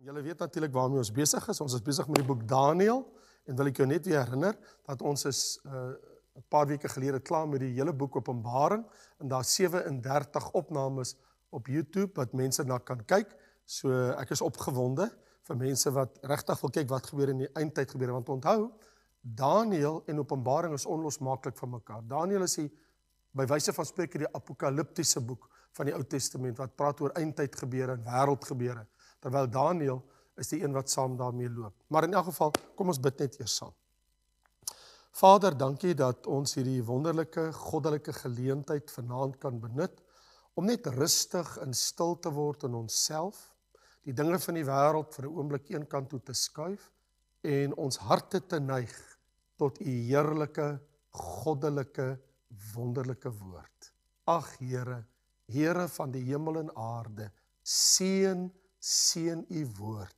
Julle weet natuurlik waarmee ons besig is. Ons is besig met die boek Daniël en wil ek jou net weer herinner dat ons is eh, 'n uh, paar weke gelede klaar met die hele boek Openbaring en daar's 37 opnames op YouTube wat mense na kan kyk. So ek is opgewonde vir mense wat regtig wil kyk wat gebeur in die eindtyd gebeur want onthou Daniël en Openbaring is onlosmaaklik van mekaar. Daniël is die by wyse van spreek die apokaliptiese boek van die Ou Testament wat praat oor eindtyd gebeure en wêreld gebeure terwyl Daniël is die een wat saam daarmee loop. Maar in elk geval, kom ons bid net eers saam. Vader, dankie dat ons hierdie wonderlike goddelike geleentheid vanaand kan benut om net rustig in stil te word in onsself, die dinge van die wêreld vir 'n oomblik eenkant toe te skuif en ons harte te neig tot u heerlike goddelike wonderlike woord. Ag Here, Here van die hemel en aarde, seën seën u woord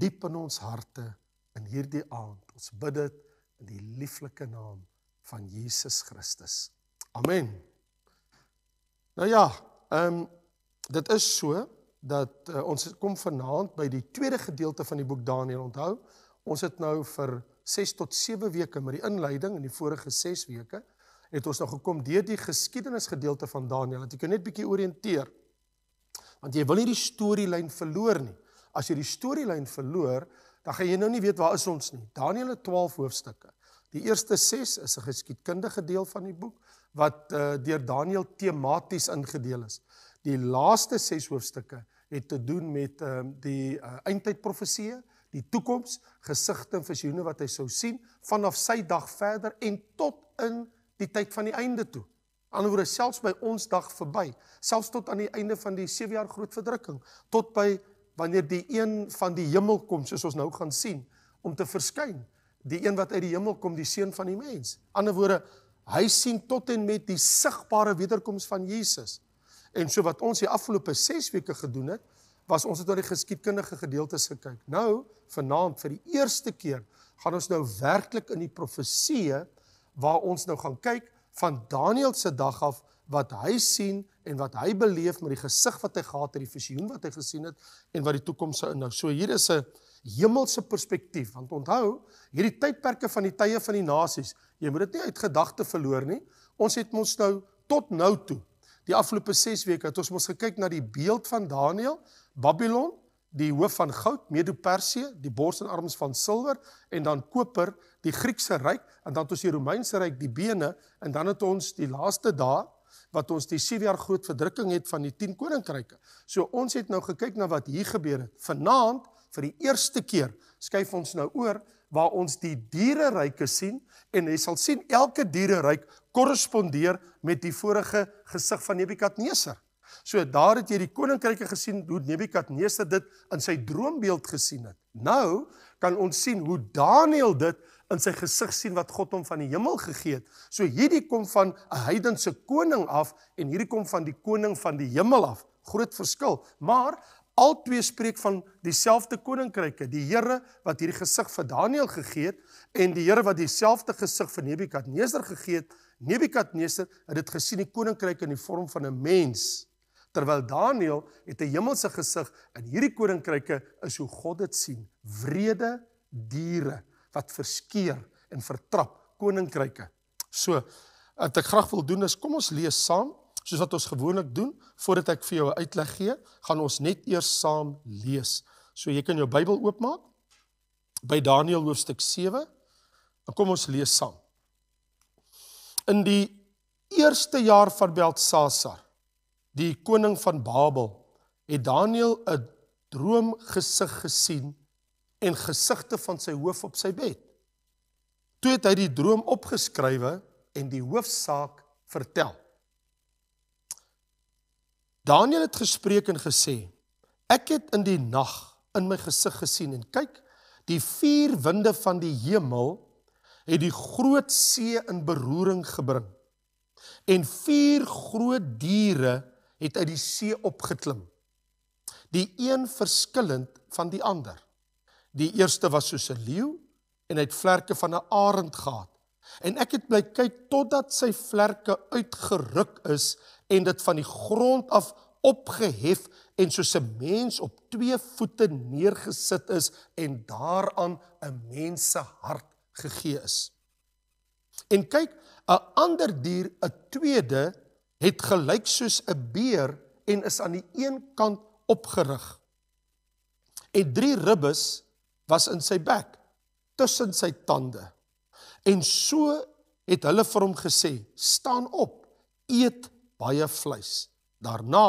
diep in ons harte in hierdie aand. Ons bid dit in die lieflike naam van Jesus Christus. Amen. Nou ja, ehm um, dit is so dat uh, ons kom vanaand by die tweede gedeelte van die boek Daniël onthou. Ons het nou vir 6 tot 7 weke met die inleiding in die vorige 6 weke het ons nou gekom deur die geskiedenis gedeelte van Daniël. Ek kan net 'n bietjie orienteer want jy wil nie die storielyn verloor nie. As jy die storielyn verloor, dan gaan jy nou nie weet waar is ons nie. Daniël 12 hoofstukke. Die eerste 6 is 'n geskiedkundige deel van die boek wat uh, deur Daniël tematies ingedeel is. Die laaste 6 hoofstukke het te doen met um, die uh, eh, eindtydprofesieë, die toekoms, gesigte en visioene wat hy sou sien vanaf sy dag verder en tot in die tyd van die einde toe. Anderwoorde selfs by ons dag verby, selfs tot aan die einde van die 7 jaar groot verdrukking, tot by wanneer die een van die hemel kom soos ons nou gaan sien om te verskyn, die een wat uit die hemel kom, die seun van die mens. Anderwoorde, hy sien tot en met die sigbare wederkoms van Jesus. En so wat ons die afgelope 6 weke gedoen het, was ons het na die geskiedkundige gedeeltes gekyk. Nou, vanaand vir die eerste keer gaan ons nou werklik in die profeseë waar ons nou gaan kyk van Daniël se dag af wat hy sien en wat hy beleef met die gesig wat hy gehad het, die visioen wat hy gesien het en wat die toekoms sou inhou. So hier is 'n hemelse perspektief want onthou, hierdie tydperke van die tye van die nasies, jy moet dit nie uit gedagte verloor nie. Ons het mos nou tot nou toe die afgelope 6 weke het ons mos gekyk na die beeld van Daniël, Babylon, die hoof van goud, Medo-Persië, die bors en arms van silwer en dan koper die Griekse ryk en dan het ons die Romeinse ryk die bene en dan het ons die laaste dae wat ons die 7 jaar groot verdrukking het van die 10 koninkryke. So ons het nou gekyk na wat hier gebeur het. Vanaand vir die eerste keer skuif ons nou oor waar ons die diereryke sien en jy sal sien elke diereryk korrespondeer met die vorige gesig van Nebukadneser. So daar het jy die koninkryke gesien hoe Nebukadneser dit in sy droombeeld gesien het. Nou kan ons sien hoe Daniël dit in sy gesig sien wat God hom van die hemel gegee het. So hierdie kom van 'n heidense koning af en hierdie kom van die koning van die hemel af. Groot verskil. Maar al twee spreek van dieselfde koninkryke, die Here wat hierdie gesig vir Daniël gegee het en die Here wat dieselfde gesig vir Nebukadneser gegee het. Nebukadneser het dit gesien die koninkryk in die vorm van 'n mens terwyl Daniël het 'n hemelse gesig en hierdie koninkryke is hoe God dit sien, vrede diere wat verskeer en vertrap koninkryke. So wat ek graag wil doen is kom ons lees saam soos wat ons gewoonlik doen voordat ek vir jou 'n uitleg gee, gaan ons net eers saam lees. So jy kan jou Bybel oopmaak by Daniël hoofstuk 7. Dan kom ons lees saam. In die eerste jaar van Beltsasar, die koning van Babel, het Daniël 'n droom gesig gesien en gesigte van sy hoof op sy bed. Toe het hy die droom opgeskrywe en die hoofsaak vertel. Daniël het gespreek en gesê: Ek het in die nag in my gesig gesien en kyk, die vier winde van die hemel het die groot see in beroering gebring. En vier groot diere het uit die see opgeklim, die een verskillend van die ander. Die eerste was soos 'n leeu en hy het vlerke van 'n arend gehad. En ek het bly kyk totdat sy vlerke uitgeruk is en dit van die grond af opgehef en soos 'n mens op twee voete neergesit is en daaraan 'n mens se hart gegee is. En kyk, 'n ander dier, 'n tweede, het gelyk soos 'n beer en is aan die een kant opgerig. En drie ribbes was in sy bek tussen sy tande. En so het hulle vir hom gesê: "Staan op, eet baie vleis." Daarna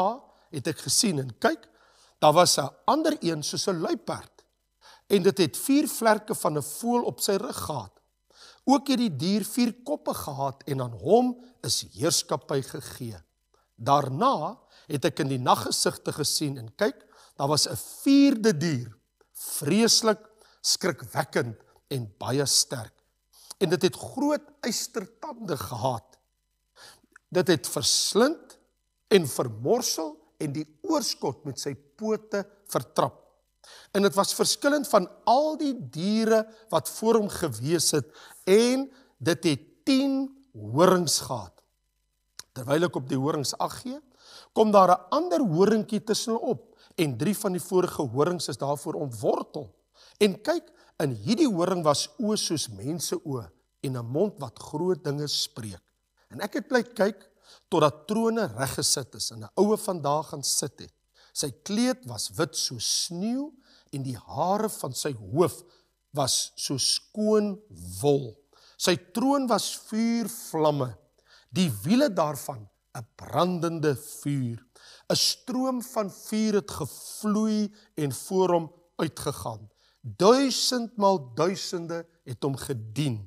het ek gesien en kyk, daar was 'n ander een soos 'n luiperd en dit het vier vlerke van 'n voël op sy rug gehad. Ook het die dier vier koppe gehad en aan hom is heerskappy gegee. Daarna het ek in die nag gesigte gesien en kyk, daar was 'n vierde dier, vreeslik skrikwekkend en baie sterk. En dit het groot eystertande gehad. Dit het verslind en vermorsel en die oorskot met sy pote vertrap. En dit was verskillend van al die diere wat voor hom gewees het en dit het 10 horings gehad. Terwyl ek op die horings ag gee, kom daar 'n ander horingkie tussen op en drie van die vorige horings is daarvoor ontwortel. En kyk, in hierdie horing was oë soos mense oë en 'n mond wat groot dinge spreek. En ek het bly kyk totdat trone reggesit is en 'n oue van daar gaan sit het. Sy kleed was wit soos sneeu en die hare van sy hoof was so skoon wol. Sy troon was vuur vlamme. Die wiele daarvan 'n brandende vuur. 'n Stroom van vuur het gevloei en voor hom uitgegaan duisendmal duisende het hom gedien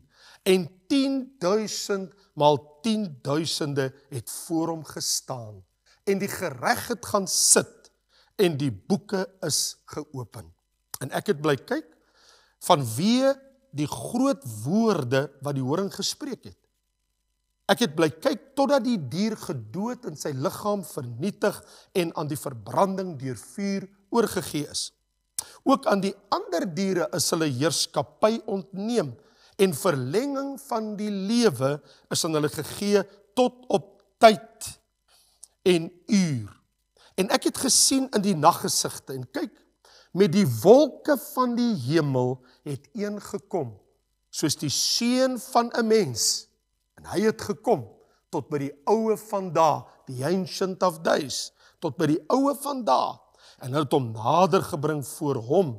en 10000 maal 10000de het voor hom gestaan en die gereg het gaan sit en die boeke is geopen en ek het bly kyk vanwe die groot woorde wat die horing gespreek het ek het bly kyk totdat die dier gedood en sy liggaam vernietig en aan die verbranding deur vuur oorgegee is Ook aan die ander diere is hulle heerskappy ontneem en verlenging van die lewe is aan hulle gegee tot op tyd en uur. En ek het gesien in die naggesigte en kyk met die wolke van die hemel het een gekom soos die seun van 'n mens en hy het gekom tot by die oue van daai the ancient of days tot by die oue van daai en hulle het hom nader gebring voor hom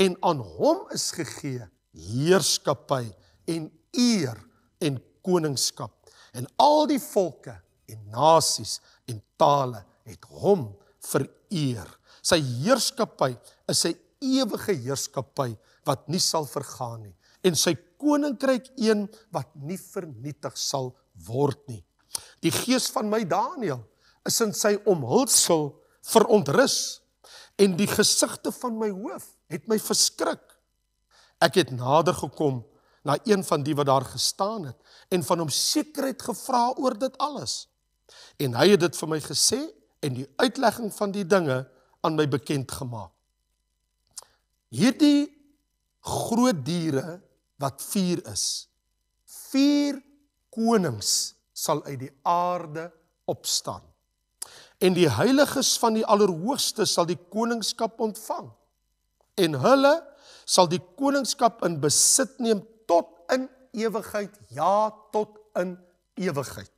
en aan hom is gegee heerskappy en eer en koningskap en al die volke en nasies en tale het hom vereer sy heerskappy is sy ewige heerskappy wat nie sal vergaan nie en sy koninkryk een wat nie vernietig sal word nie die gees van my daniel is in sy omhulsel verontrus en die gesigte van my hoof het my verskrik. Ek het nader gekom na een van die wat daar gestaan het en van hom sekerheid gevra oor dit alles. En hy het dit vir my gesê en die uitlegging van die dinge aan my bekend gemaak. Hierdie groot diere wat vuur is, vier konings sal uit die aarde opstaan en die heiliges van die allerhoogste sal die koningskap ontvang en hulle sal die koningskap in besit neem tot in ewigheid ja tot in ewigheid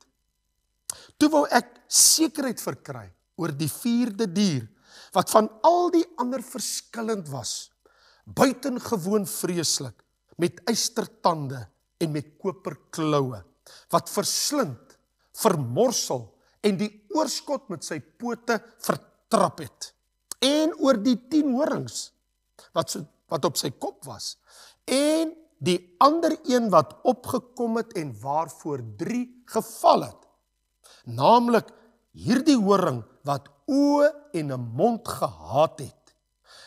toe wou ek sekerheid verkry oor die vierde dier wat van al die ander verskillend was buitengewoon vreeslik met ystertande en met koperkloue wat verslind vermorsel en die oorskot met sy pote vertrap het en oor die 10 horings wat so, wat op sy kop was en die ander een wat opgekom het en waarvoor 3 geval het naamlik hierdie horing wat oë en 'n mond gehad het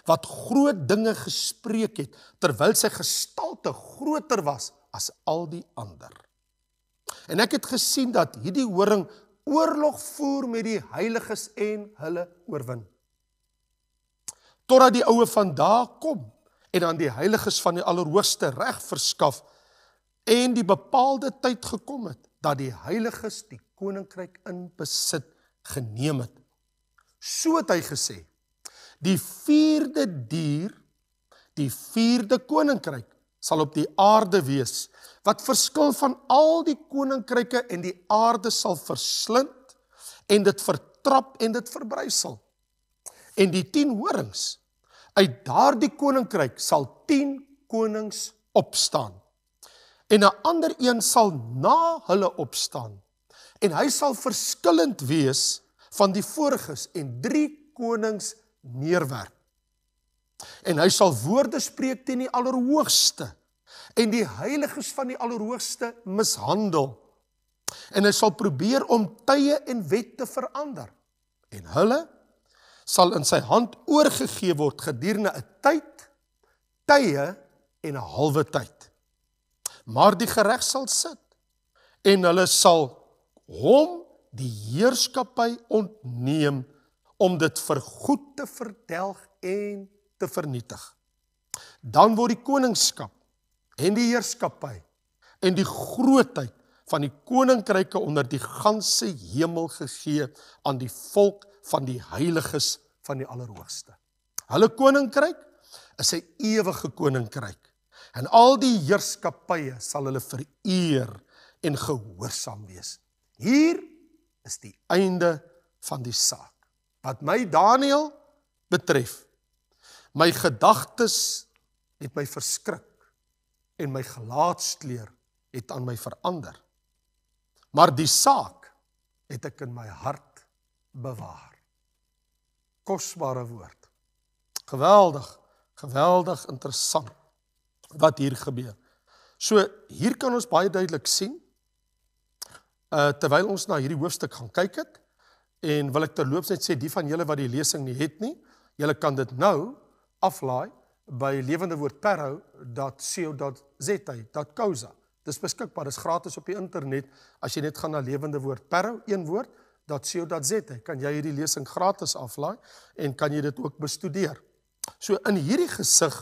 wat groot dinge gespreek het terwyl sy gestalte groter was as al die ander en ek het gesien dat hierdie horing oorlog voer met die heiliges en hulle oorwin. Totdat die oue van daar kom en aan die heiliges van die Allerhoogste reg verskaf en die bepaalde tyd gekom het dat die heiliges die koninkryk in besit geneem het. So het hy gesê. Die vierde dier, die vierde koninkryk sal op die aarde wees wat verskil van al die koninkryke en die aarde sal verslind en dit vertrap en dit verbrysel. En die 10 horings uit daardie koninkryk sal 10 konings opstaan. En 'n ander een sal na hulle opstaan. En hy sal verskillend wees van die vorige en 3 konings neerwerp. En hy sal woorde spreek teen die Allerhoogste en die heiliges van die Allerhoogste mishandel. En hy sal probeer om tye en wette verander. En hulle sal in sy hand oorgegee word gedurende 'n tyd, tye en 'n halwe tyd. Maar die gereg sal sit en hulle sal hom die heerskappy ontneem om dit vir goed te verdelg en te vernietig. Dan word die koningskap en die heerskappy en die grootheid van die koninkryke onder die ganse hemel gegee aan die volk van die heiliges van die Allerhoogste. Hulle koninkryk is 'n ewige koninkryk en al die heerskappye sal hulle vereer en gehoorsaam wees. Hier is die einde van die saak. Wat my Daniel betref, My gedagtes het my verskrik en my gelaatskleur het aan my verander. Maar die saak het ek in my hart bewaar. Kosbare woord. Geweldig, geweldig interessant wat hier gebeur. So hier kan ons baie duidelik sien uh terwyl ons na hierdie hoofstuk gaan kyk het en wil ek terloops net sê die van julle wat die lesing nie het nie, julle kan dit nou aflaai by lewende woord perro.co.za.coza. Dis beskikbaar, dis gratis op die internet. As jy net gaan na lewende woord perro, een woord dat co.za kan jy hierdie lesing gratis aflaai en kan jy dit ook bestudeer. So in hierdie gesig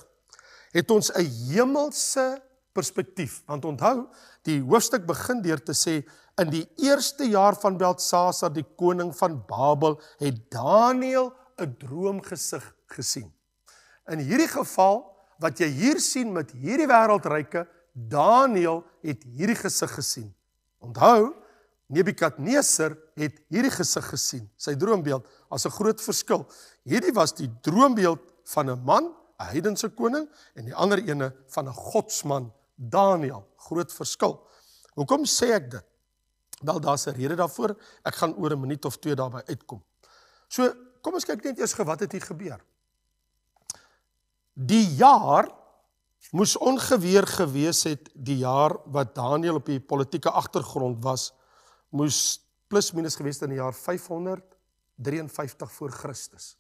het ons 'n hemelse perspektief want onthou die hoofstuk begin deur te sê in die eerste jaar van Beltsasar die koning van Babel het Daniël 'n droomgesig gesien. In hierdie geval wat jy hier sien met hierdie wêreldryke, Daniël het hierdie gesig gesien. Onthou, Nebukadneser het hierdie gesig gesien, sy droombeeld as 'n groot verskil. Hierdie was die droombeeld van 'n man, 'n heidense koning en die ander ene van 'n godsman, Daniël, groot verskil. Hoekom sê ek dit? Wel daar's 'n rede daarvoor. Ek gaan oor 'n minuut of twee daarby uitkom. So, kom ons kyk net eers gou wat het hier gebeur. Die jaar moes ongeweer gewees het die jaar wat Daniël op die politieke agtergrond was moes plus minus gewees het in die jaar 553 voor Christus.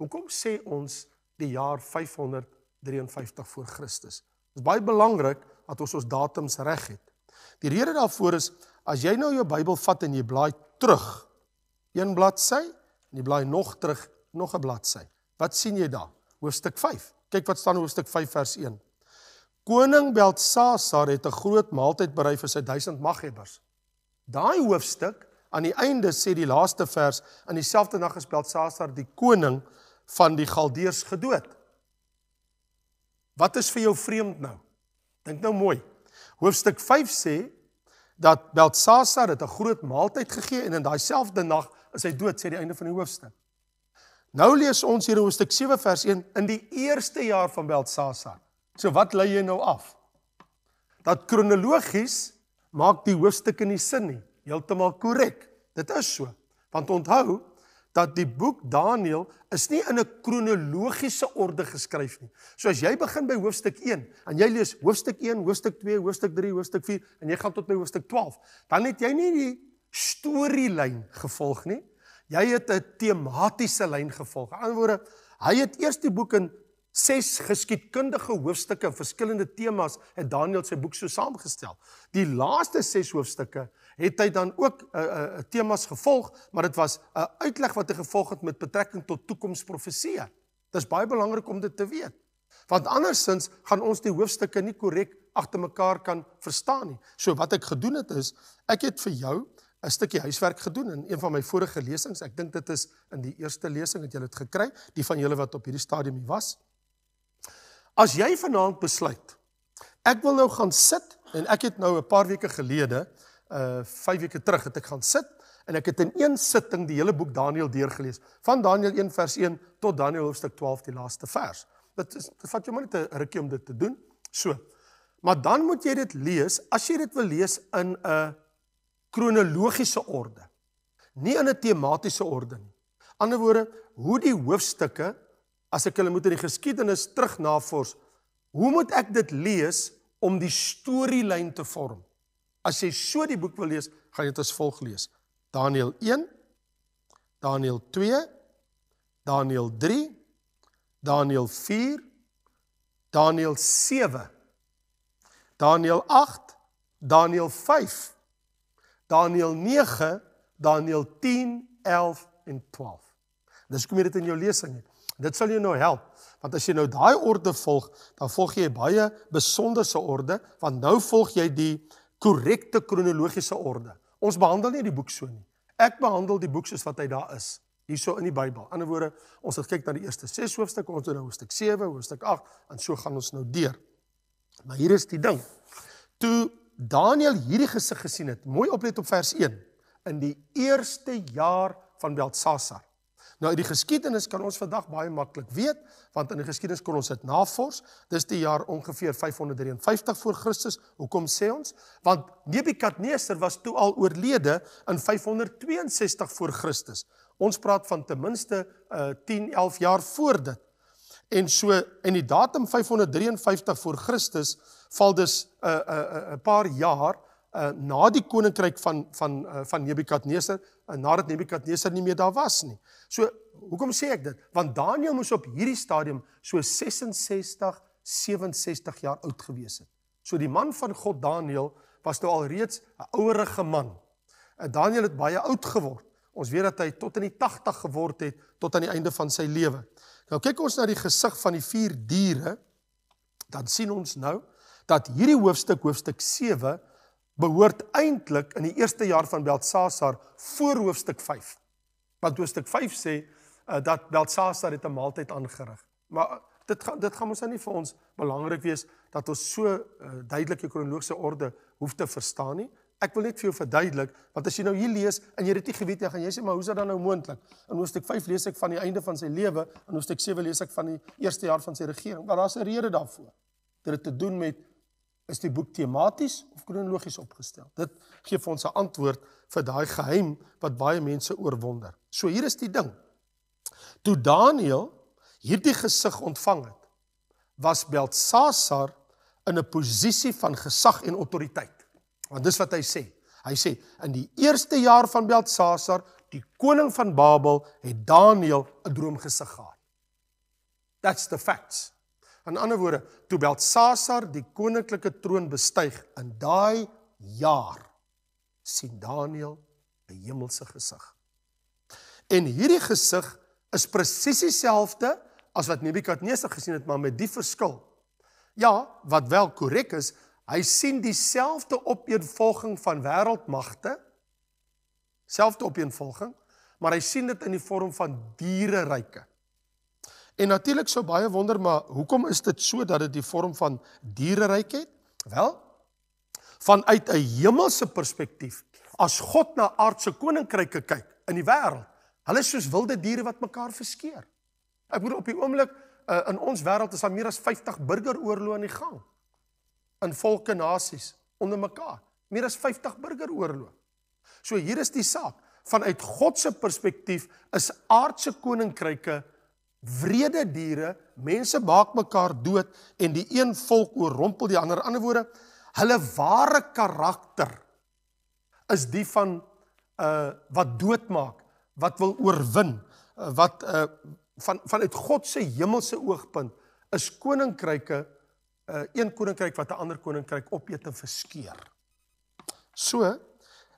Hoekom sê ons die jaar 553 voor Christus? Dit is baie belangrik dat ons ons datums reg het. Die rede daarvoor is as jy nou jou Bybel vat en jy blaai terug een bladsy en jy blaai nog terug nog 'n bladsy. Wat sien jy daar? Hoofstuk 5 Kyk wat staan in hoofstuk 5 vers 1. Koning Beltsasar het 'n groot maaltyd berei vir sy 1000 maghebbers. Daai hoofstuk aan die einde sê die laaste vers aan dieselfde nag is Beltsasar die koning van die Galdeërs gedood. Wat is vir jou vreemd nou? Dink nou mooi. Hoofstuk 5 sê dat Beltsasar het 'n groot maaltyd gegee en in daai selfde nag is hy dood sê die einde van die hoofstuk. Nou lees ons hier hoofstuk 7 vers 1 in die eerste jaar van Belsasar. So wat lê jy nou af? Dat kronologies maak die hoofstukke nie sin nie. Heeltemal korrek. Dit is so. Want onthou dat die boek Daniël is nie in 'n kronologiese orde geskryf nie. So as jy begin by hoofstuk 1 en jy lees hoofstuk 1, hoofstuk 2, hoofstuk 3, hoofstuk 4 en jy gaan tot by nou hoofstuk 12, dan het jy nie die storielyn gevolg nie. Jy het 'n tematiese lyn gevolg. Anderswoorde, hy het eers die boek in 6 geskiedkundige hoofstukke in verskillende temas het Daniël sy boek so saamgestel. Die laaste 6 hoofstukke het hy dan ook 'n uh, 'n uh, temas gevolg, maar dit was 'n uh, uitleg wat hy gevolg het met betrekking tot toekomsprofesieë. Dit is baie belangrik om dit te weet. Want andersins gaan ons die hoofstukke nie korrek agter mekaar kan verstaan nie. So wat ek gedoen het is, ek het vir jou 'n stukkie huiswerk gedoen in een van my vorige lesings. Ek dink dit is in die eerste lesing dat julle dit gekry, die van julle wat op hierdie stadium hier was. As jy vanaand besluit, ek wil nou gaan sit en ek het nou 'n paar weke gelede, uh 5 weke terug het ek gaan sit en ek het in een sitting die hele boek Daniël deurgelees, van Daniël 1 vers 1 tot Daniël hoofstuk 12 die laaste vers. Dit is dit vat jou maar net 'n rukkie om dit te doen. So. Maar dan moet jy dit lees, as jy dit wil lees in 'n uh, kronologiese orde, nie in 'n tematiese orde nie. Ander woorde, hoe die hoofstukke as ek hulle moet in die geskiedenis terugnavors, hoe moet ek dit lees om die storielyn te vorm? As jy so die boek wil lees, gaan jy dit as volg lees. Daniël 1, Daniël 2, Daniël 3, Daniël 4, Daniël 7, Daniël 8, Daniël 5 Daniël 9, Daniël 10, 11 en 12. Dis hoe kom jy dit in jou lesing het. Dit sal jou nou help want as jy nou daai orde volg, dan volg jy baie besonderse orde want nou volg jy die korrekte kronologiese orde. Ons behandel nie die boek so nie. Ek behandel die boek soos wat hy daar is, hierso in die Bybel. Aan die ander woorde, ons het kyk na die eerste 6 hoofstukke, ons doen nou hoofstuk 7, hoofstuk 8 en so gaan ons nou deur. Maar hier is die ding. Toe Daniel hierdie gesig gesien het, mooi oplet op vers 1, in die eerste jaar van Beltsasar. Nou uit die geskiedenis kan ons vandag baie maklik weet, want in die geskiedenis kon ons dit navors. Dis die jaar ongeveer 553 voor Christus. Hoekom sê ons? Want Nebukadneser was toe al oorlede in 562 voor Christus. Ons praat van ten minste uh, 10, 11 jaar voor dit. En so en die datum 553 voor Christus val dus 'n uh, 'n uh, 'n uh, paar jaar uh, na die koninkryk van van uh, van Nebukadneser en uh, nadat Nebukadneser nie meer daar was nie. So hoekom sê ek dit? Want Daniël moes op hierdie stadium so 66 67 jaar oud gewees het. So die man van God Daniël was nou al reeds 'n ouerige man. En uh, Daniël het baie oud geword. Ons weet dat hy tot in die 80 geword het tot aan die einde van sy lewe. Nou kyk ons na die gesig van die vier diere, dan sien ons nou dat hierdie hoofstuk hoofstuk 7 behoort eintlik in die eerste jaar van Beltsasar voor hoofstuk 5. Want hoofstuk 5 sê uh, dat Beltsasar het 'n maaltyd aangerig. Maar eh, dit gaan dit gaan mos nou nie vir ons belangrik wees dat ons so uh, duidelike kronologiese orde hoef te verstaan nie. Ek wil net vir jou verduidelik want as jy nou hier lees en jy het dit geweet dan gaan jy sê maar hoe is dit dan nou moontlik? In hoofstuk 5 lees ek van die einde van sy lewe en in hoofstuk 7 lees ek van die eerste jaar van sy regering. Wel daar's 'n rede daarvoor. Dit het te doen met is die boek tematies of kronologies opgestel. Dit gee vir ons 'n antwoord vir daai geheim wat baie mense oorwonder. So hier is die ding. Toe Daniël hierdie gesig ontvang het, was Beltsasar in 'n posisie van gesag en autoriteit. Want dis wat hy sê. Hy sê in die eerste jaar van Beltsasar, die koning van Babel, het Daniël 'n droom gesig gehad. That's the facts. In ander woorde, toe Beltsasar die koninklike troon bestyg in daai jaar, sien Daniël 'n hemelse gesig. En hierdie gesig is presies dieselfde as wat Nebukadnesar gesien het, maar met die verskil. Ja, wat wel korrek is, Hy sien dieselfde opeenvolging van wêreldmagte, selfde opeenvolging, maar hy sien dit in die vorm van diereryke. En natuurlik sou baie wonder maar hoekom is dit so dat dit die vorm van diereryk het? Wel, vanuit 'n hemelse perspektief, as God na aardse koninkryke kyk in die wêreld, hulle is soos wilde diere wat mekaar verskeer. Ek bedoel op die oomblik uh, in ons wêreld is daar meer as 50 burgeroorloë aan die gang in volke nasies onder mekaar. Meer as 50 burgeroorloë. So hier is die saak. Vanuit God se perspektief is aardse koninkryke wrede diere, mense maak mekaar dood en die een volk oorrompel die ander. Aan die ander woorde, hulle ware karakter is die van uh wat doodmaak, wat wil oorwin, uh, wat uh van vanuit God se hemelse oogpunt is koninkryke 'n uh, eh, een koninkryk wat 'n ander koninkryk opeet en verskeur. So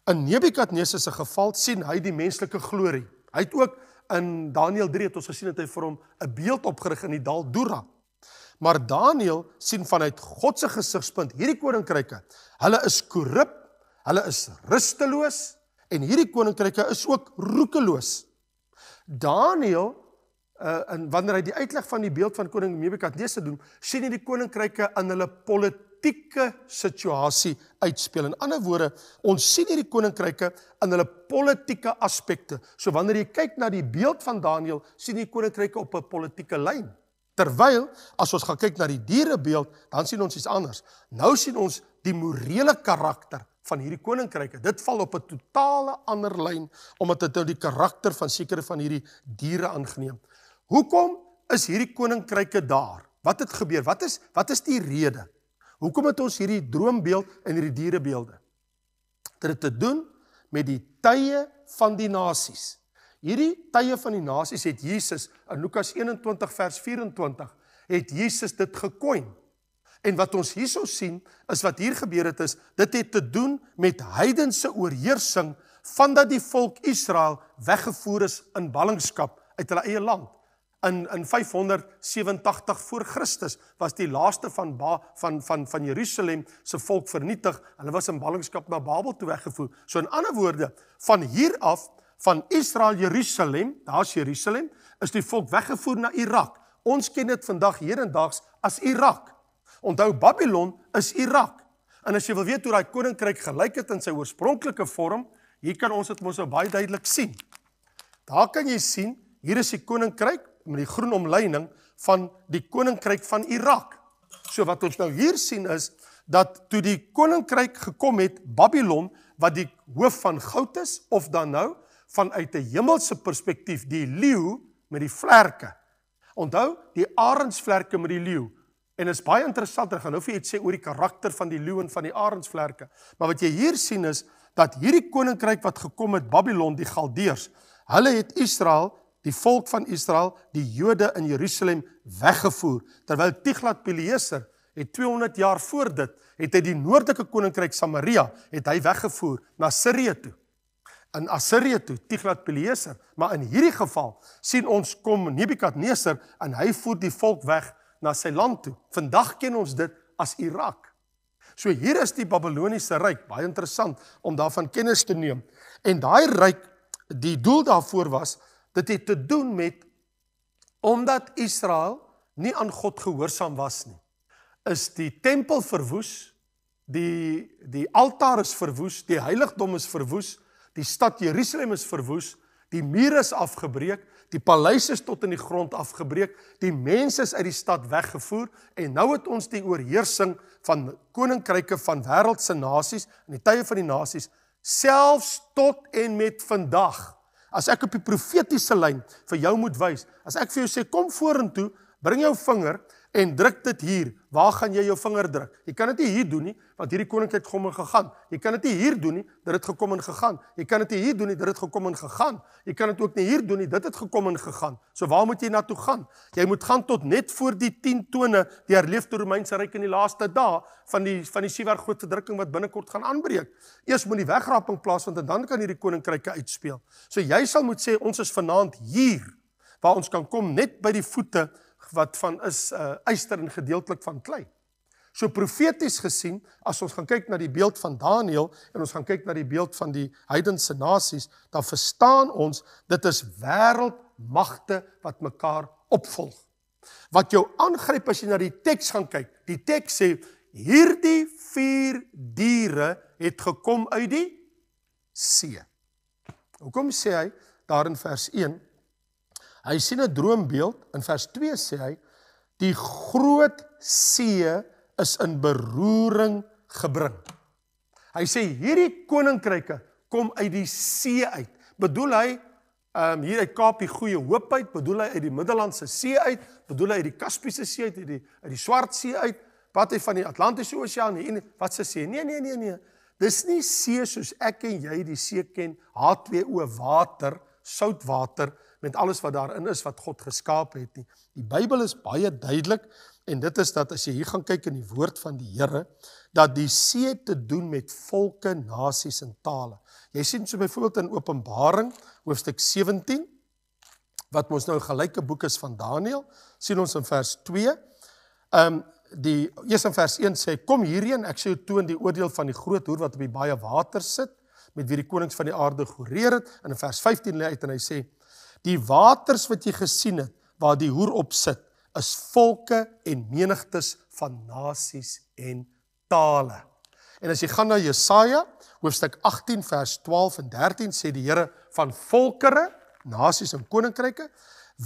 in Nebukadnesar se geval sien hy die menslike glorie. Hy het ook in Daniël 3 het ons gesien dat hy vir hom 'n beeld opgerig in die dal Dura. Maar Daniël sien vanuit God se gesigspunt hierdie koninkryke. Hulle is korrup, hulle is rusteloos en hierdie koninkryke is ook roekeloos. Daniël uh, eh, en wanneer hy die uitleg van die beeld van koning Nebukadnezar doen, sien hy die koninkryke in hulle politieke situasie uitspeel. In ander woorde, ons sien hierdie koninkryke in hulle politieke aspekte. So wanneer jy kyk na die beeld van Daniël, sien jy koninkryke op 'n politieke lyn. Terwyl as ons gaan kyk na die dierebeeld, dan sien ons iets anders. Nou sien ons die morele karakter van hierdie koninkryke. Dit val op 'n totale ander lyn omdat dit nou die karakter van sekere van hierdie diere aangeneem. Hoekom is hierdie koninkryke daar? Wat het gebeur? Wat is wat is die rede? Hoekom het ons hierdie droombeeld en hierdie dierebeelde? Dit het te doen met die tye van die nasies. Hierdie tye van die nasies het Jesus in Lukas 21 vers 24 het Jesus dit gekoin. En wat ons hierso sien is wat hier gebeur het is dit het te doen met heidense oorheersing vandat die volk Israel weggevoer is in ballingskap uit hulle eie land in in 587 voor Christus was die laaste van ba, van van van Jerusalem se volk vernietig. Hulle was in ballingskap na Babel toe weggevoer. So in ander woorde, van hier af van Israel Jerusalem, daar's Jerusalem, is die volk weggevoer na Irak. Ons ken dit vandag hedendaags as Irak. Onthou Babylon is Irak. En as jy wil weet hoe daai koninkryk gelyk het in sy oorspronklike vorm, hier kan ons dit mos nou baie duidelik sien. Daar kan jy sien, hier is die koninkryk met die groen omlyning van die koninkryk van Irak. So wat ons nou hier sien is dat toe die koninkryk gekom het Babylon wat die hoof van goud is of dan nou vanuit 'n hemelse perspektief die leeu met die vlerke. Onthou die arensvlerke met die leeu en dit is baie interessant. Ek gaan nou vir julle sê oor die karakter van die leeu en van die arensvlerke. Maar wat jy hier sien is dat hierdie koninkryk wat gekom het Babylon die Galdeërs, hulle het Israel die volk van Israel, die Jode in Jerusalem weggevoer, terwyl Tiglat-Pileser het 200 jaar voor dit, het hy die noordelike koninkryk Samaria het hy weggevoer na Sirië toe. In Assirië toe, Tiglat-Pileser, maar in hierdie geval sien ons kom Nebukadneser en hy voer die volk weg na sy land toe. Vandag ken ons dit as Irak. So hier is die Babiloniese ryk, baie interessant om daarvan kennis te neem. En daai ryk, die doel daarvoor was Dit het te doen met omdat Israel nie aan God gehoorsaam was nie. Is die tempel verwoes, die die altaar is verwoes, die heiligdom is verwoes, die stad Jerusalem is verwoes, die mure is afgebreek. Die paleis is tot in die grond afgebreek, die mense is uit die stad weggevoer en nou het ons die oorheersing van koninkryke van wêreldse nasies in die tye van die nasies selfs tot en met vandag as ek op die profetiese lyn vir jou moet wys, as ek vir jou sê kom vorentoe, bring jou vinger en druk dit hier. Waar gaan jy jou vinger druk? Jy kan dit nie hier doen nie, want hierdie koninkryk kom en gegaan. Jy kan dit nie hier doen nie, dit het gekom en gegaan. Jy kan dit nie hier doen nie, dit het gekom en gegaan. Jy kan dit ook nie hier doen nie, dit het gekom en gegaan. So waar moet jy na toe gaan? Jy moet gaan tot net voor die 10 tone die herleefde Romeinse ryk in die laaste dae van die van die siewer groot verdrukking wat binnekort gaan aanbreek. Eers moet die wegraping plaasvind en dan kan hierdie koninkryke uitspeel. So jy sal moet sê ons is vanaand hier waar ons kan kom net by die voete wat van is eyster eh, uh, en gedeeltelik van klei. So profeties gesien, as ons gaan kyk na die beeld van Daniël en ons gaan kyk na die beeld van die heidense nasies, dan verstaan ons dit is wêreldmagte wat mekaar opvolg. Wat jou aangryp as jy na die teks gaan kyk. Die teks sê hierdie vier diere het gekom uit die see. Hoekom sê hy daar in vers 1 Hy sien 'n droombeeld. In vers 2 sê hy: "Die groot see is in beroering gebring." Hy sê hierdie koninkryke kom uit die see uit. Bedoel hy ehm um, hier uit Kaapie Goeie Hoop uit, bedoel hy uit die Middellandse See uit, bedoel hy uit die Kaspiese See uit, uit die uit die Swart See uit, wat hy van die Atlantiese Oseaan en wat se see? Nee, nee, nee, nee. Dis nie see soos ek en jy die see ken, H2O water, soutwater met alles wat daarin is wat God geskaap het nie. Die Bybel is baie duidelik en dit is dat as jy hier gaan kyk in die woord van die Here dat die see te doen met volke, nasies en tale. Jy sien so byvoorbeeld in Openbaring hoofstuk 17 wat ons nou gelyke boek is van Daniël, sien ons in vers 2. Um ehm, die eers in vers 1 sê kom hierheen ek sê jy toon die oordeel van die groot hoer wat op die baie water sit met wie die konings van die aarde goreer het en in vers 15 lê uit en hy sê Die waters wat jy gesien het waar die hoer op sit, is volke en menigtes van nasies en tale. En as jy gaan na Jesaja hoofstuk 18 vers 12 en 13 sê die Here van volkerre, nasies en koninkryke,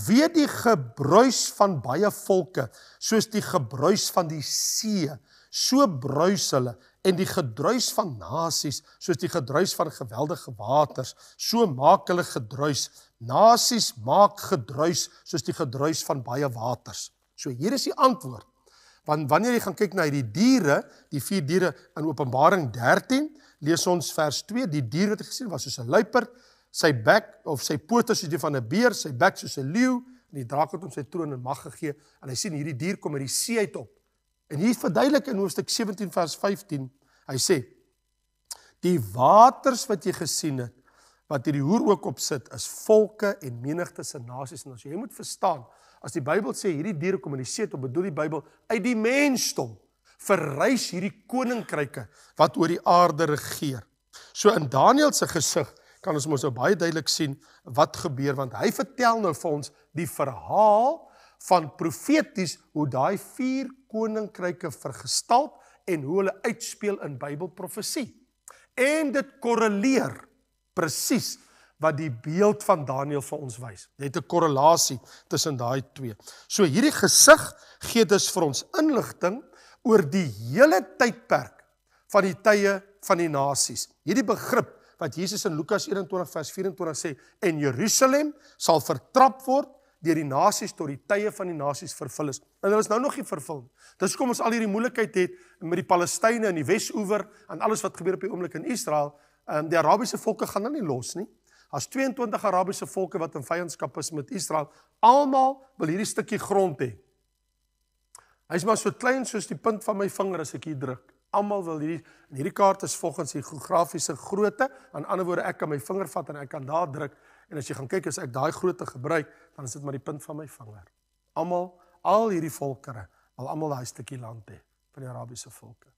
weet die gebruis van baie volke, soos die gebruis van die see, so bruis hulle en die gedruis van nasies soos die gedruis van geweldige waters, so maak hulle gedruis Nasies maak gedruis soos die gedruis van baie waters. So hier is die antwoord. Want wanneer jy gaan kyk na hierdie diere, die vier diere in Openbaring 13, lees ons vers 2, die dier wat ek gesien was soos 'n luiperd, sy bek of sy pote soos die van 'n beer, sy bek soos 'n leeu en die draak het hom sy troon en mag gegee en hy sien hierdie dier kom uit die see uit op. En hier verduidelik in hoofstuk 17 vers 15, hy sê: "Die waters wat jy gesien het, wat hierdie hoer ook op sit is volke en menigtes en nasies en as jy moet verstaan as die Bybel sê hierdie diere kommuniseer dan bedoel die Bybel uit die mensdom verrys hierdie koninkryke wat oor die aarde regeer. So in Daniël se gesig kan ons mos nou baie duidelik sien wat gebeur want hy vertel nou vir ons die verhaal van profeties hoe daai vier koninkryke vergestalp en hoe hulle uitspeel in Bybelprofesie. En dit korreleer presies wat die beeld van Daniël vir ons wys. Dit het 'n korrelasie tussen daai twee. So hierdie gesig gee dus vir ons inligting oor die hele tydperk van die tye van die nasies. Hierdie begrip wat Jesus in Lukas 21 vers 24 sê en Jerusalem sal vertrap word deur die nasies tot die tye van die nasies vervul is. En hulle is nou nog nie vervul nie. Dis hoekom ons al hierdie moeilikheid het met die Palestynë en die Wesoewer en alles wat gebeur op die oomblik in Israel ehm um, die Arabiese volke gaan hulle nou nie los nie. Daar's 22 Arabiese volke wat in vyandskap is met Israel. Almal wil hierdie stukkie grond hê. Hy's maar so klein soos die punt van my vinger as ek hier druk. Almal wil hierdie en hierdie kaart is volgens die geografiese grootte. Aan die ander woorde, ek kan my vinger vat en ek kan daar druk en as jy gaan kyk as ek daai grootte gebruik, dan is dit maar die punt van my vinger. Almal, al hierdie volkerre, al almal daai stukkie land hê van die Arabiese volke.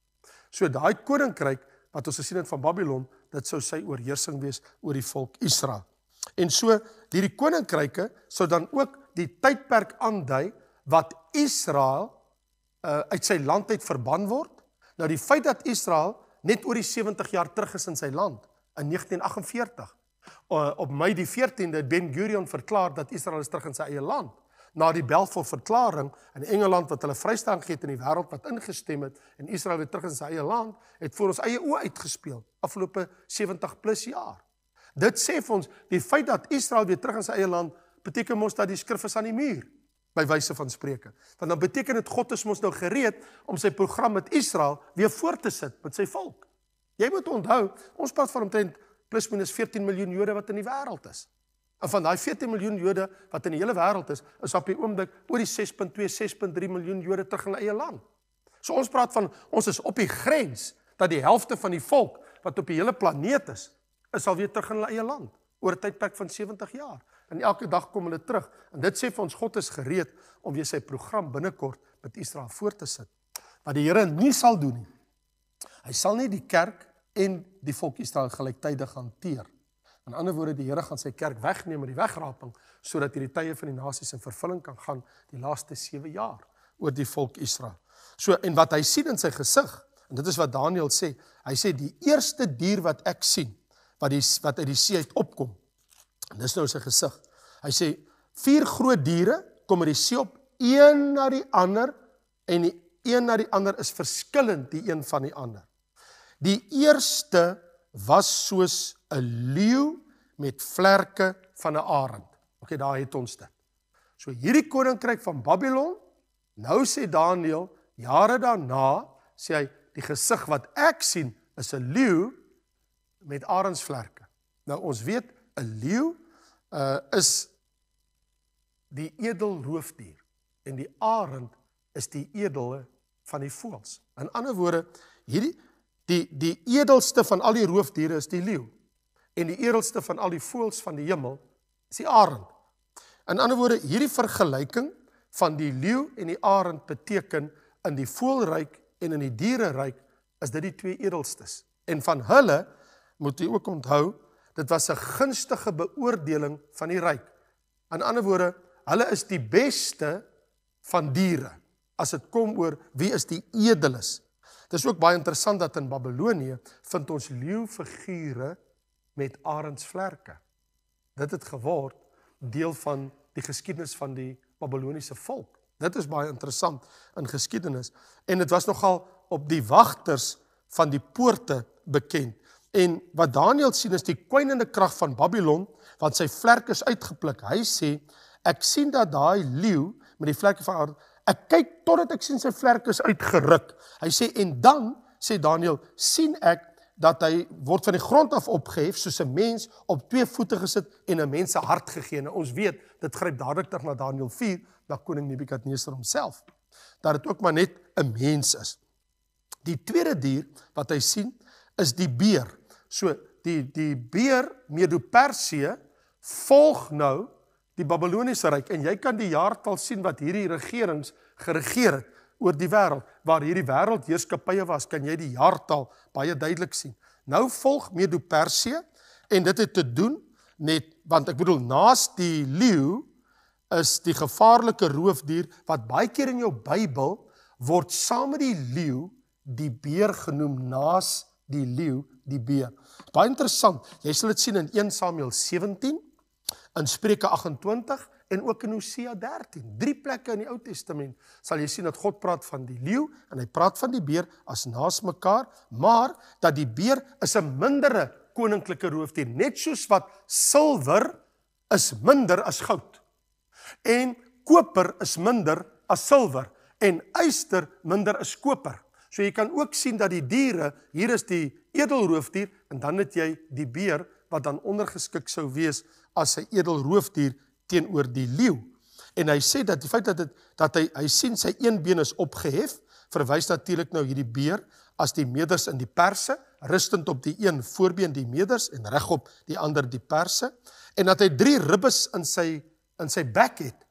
So daai koninkryk wat ons gesien het van Babylon, dat sou sy oorheersing wees oor die volk Israel. En so hierdie koninkryke sou dan ook die tydperk aandui wat Israel uh, uit sy land uit verban word. Nou die feit dat Israel net oor die 70 jaar terug is in sy land in 1948 uh, eh, op Mei die 14de Ben Gurion verklaar dat Israel is terug in sy eie land na die Belfor verklaring in Engeland wat hulle vrystaan gegee het in die wêreld wat ingestem het en Israel weer terug in sy eie land het voor ons eie oë uitgespeel afgelope 70 plus jaar. Dit sê vir ons die feit dat Israel weer terug in sy eie land beteken mos dat die skrif is aan die muur by wyse van spreuke. Want dan beteken dit God is mos nou gereed om sy program met Israel weer voort te sit met sy volk. Jy moet onthou, ons praat van omtrent plus minus 14 miljoen Jode wat in die wêreld is. En van daai 14 miljoen Jode wat in die hele wêreld is, is op die oomblik oor die 6.2 6.3 miljoen Jode terug in eie land. So ons praat van ons is op die grens dat die helfte van die volk wat op die hele planeet is, is al weer terug in hulle eie land oor 'n tydperk van 70 jaar. En elke dag kom hulle terug. En dit sê vir ons God is gereed om weer sy program binnekort met Israel voort te sit. Wat die Here nie sal doen nie. Hy sal nie die kerk en die volk Israel gelyktydig hanteer nie In ander woorde, die Here gaan sy kerk wegneem met die wegraping sodat hierdie tye van die nasies in vervulling kan gaan die laaste 7 jaar oor die volk Israel. So en wat hy sien in sy gesig, en dit is wat Daniël sê, hy sê die eerste dier wat ek sien wat die wat uit die see uit opkom. En dis nou sy gesig. Hy sê vier groot diere kom uit die see op, een na die ander en die een na die ander is verskillend die een van die ander. Die eerste was soos 'n leeu met vlerke van 'n arend. OK, daar het ons dit. So hierdie koninkryk van Babylon, nou sê Daniël, jare daarna, sê hy die gesig wat ek sien is 'n leeu met arendsvlerke. Nou ons weet 'n leeu uh is die edel roofdier en die arend is die edele van die voëls. In ander woorde, hierdie die die edelste van al die roofdiere is die leeu en die eerlikste van al die voëls van die hemel is die arend. In ander woorde, hierdie vergelyking van die leeu en die arend beteken in die voëlryk en in die diereryk is dit die twee edelstes. En van hulle moet jy ook onthou, dit was 'n gunstige beoordeling van die ryk. In ander woorde, hulle is die beste van diere as dit kom oor wie is die edeles. Dit is ook baie interessant dat in Babelonie vind ons leeu figure met arendsvlerke. Dit het geword deel van die geskiedenis van die Babiloniese volk. Dit is baie interessant in geskiedenis en dit was nogal op die wagters van die poorte bekend. En wat Daniël sien is die kwynende krag van Babylon want sy vlerke is uitgepluk. Hy sê ek sien dat daai leeu met die vlerke van aard, ek kyk totdat ek sien sy vlerke is uitgeruk. Hy sê en dan sê Daniël sien ek dat hy word van die grond af opgehef soos 'n mens op twee voete gesit en 'n mens se hart gegee. Nou ons weet, dit gryp dadelik terug na Daniël 4, na koning Nebukadneser homself. Dat dit ook maar net 'n mens is. Die tweede dier wat hy sien is die beer. So die die beer Medo-Persië volg nou die Babiloniese ryk en jy kan die jaartal sien wat hierdie regerings geregeer het oor die wêreld waar hierdie wêreld heerskappye was, kan jy die jaartal baie duidelik sien. Nou volg Medo-Persië en dit het te doen net want ek bedoel naas die leeu is die gevaarlike roofdier wat baie keer in jou Bybel word saam met die leeu die beer genoem naas die leeu die beer. Baie interessant. Jy sal dit sien in 1 Samuel 17 in Spreuke 28 en ook in Hosea 13, drie plekke in die Ou Testament, sal jy sien dat God praat van die leeu en hy praat van die beer as naas mekaar, maar dat die beer is 'n mindere koninklike roofdier, net soos wat silwer is minder as goud en koper is minder as silwer en yster minder as koper. So jy kan ook sien dat die diere, hier is die edelroofdier en dan het jy die beer wat dan ondergeskik sou wees as 'n edelroofdier teenoor die leeu. En hy sê dat die feit dat dit dat hy hy sien sy een been is opgehef, verwys natuurlik nou hierdie beer as die meders in die perse rustend op die een voorbeen die meders en regop die ander die perse en dat hy drie ribbes in sy in sy bek het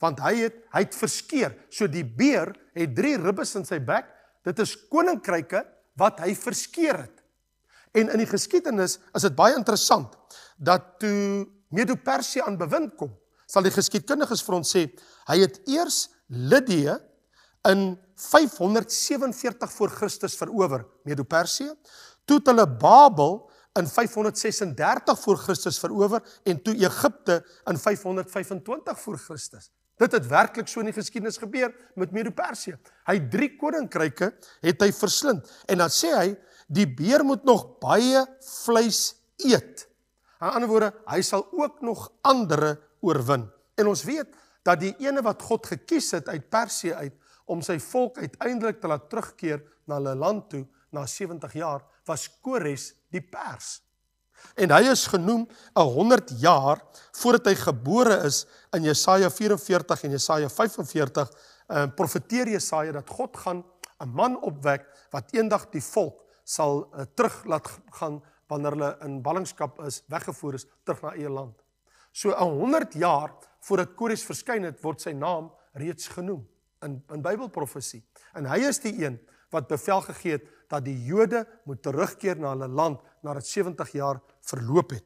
want hy het hy het verskeer so die beer het drie ribbes in sy bek dit is koninkryke wat hy verskeer het en in die geskiedenis is dit baie interessant dat toe Medo-Persie aan bewind kom sal die geskiedkundiges vir ons sê hy het eers Lidië in 547 voor Christus verower Medo-Persië, toe het hulle Babel in 536 voor Christus verower en toe Egipte in 525 voor Christus. Dit het werklik so in die geskiedenis gebeur met Medo-Persië. Hy drie koninkryke het hy verslind en dan sê hy die beer moet nog baie vleis eet. In ander woorde, hy sal ook nog ander oorwin. En ons weet dat die ene wat God gekies het uit Persië uit om sy volk uiteindelik te laat terugkeer na hulle land toe na 70 jaar was Kores die Pers. En hy is genoem 'n 100 jaar voordat hy gebore is in Jesaja 44 en Jesaja 45 en eh, profeteer Jesaja dat God gaan 'n man opwek wat eendag die volk sal eh, terug laat gaan wanneer hulle in ballingskap is, weggevoer is terug na eie land. So 'n 100 jaar voordat Kores verskyn het, word sy naam reeds genoem in in Bybelprofesie. En hy is die een wat bevel gegee het dat die Jode moet terugkeer na hulle land nadat 70 jaar verloop het.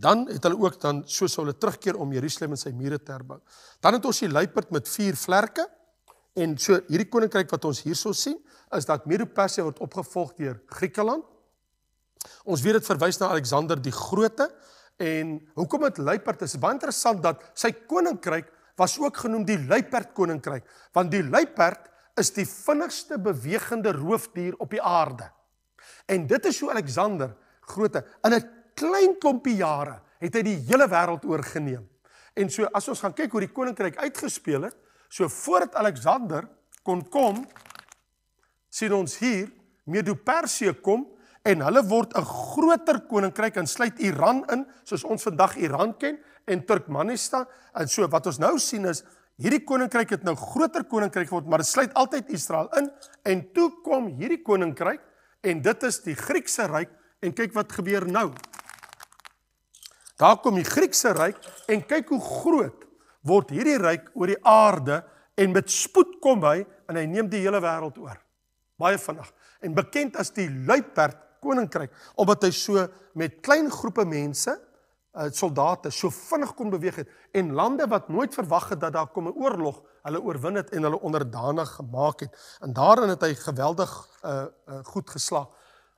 Dan het hulle ook dan so sou hulle terugkeer om Jeruselem en sy mure te herbou. Dan het ons die luiperd met vier vlerke en so hierdie koninkryk wat ons hierso sien is dat Medo-Persië word opgevolg deur Griekeland. Ons weet dit verwys na Alexander die Grote En hoekom dit luiperd is, baie interessant dat sy koninkryk was ook genoem die luiperd koninkryk, want die luiperd is die vinnigste bewegende roofdier op die aarde. En dit is hoe Alexander Grote in 'n klein klompie jare het hy die hele wêreld oorgeneem. En so as ons gaan kyk hoe die koninkryk uitgespeel het, so voordat Alexander kon kom sien ons hier Medo-Persië kom en hulle word 'n groter koninkryk en sluit Iran in soos ons vandag Iran ken en Turkmenistan en so wat ons nou sien is hierdie koninkryk het nou groter koninkryk geword maar dit sluit altyd Israel in en toe kom hierdie koninkryk en dit is die Griekse ryk en kyk wat gebeur nou Daar kom die Griekse ryk en kyk hoe groot word hierdie ryk oor die aarde en met spoed kom hy en hy neem die hele wêreld oor. Baie vinnig en bekend as die luiperd koninkryk omdat hy so met klein groepe mense uh, soldate so vinnig kon beweeg het en lande wat nooit verwag het dat daar kom 'n oorlog hulle oorwin het en hulle onderdanig gemaak het en daarin het hy geweldig uh, uh, goed geslaag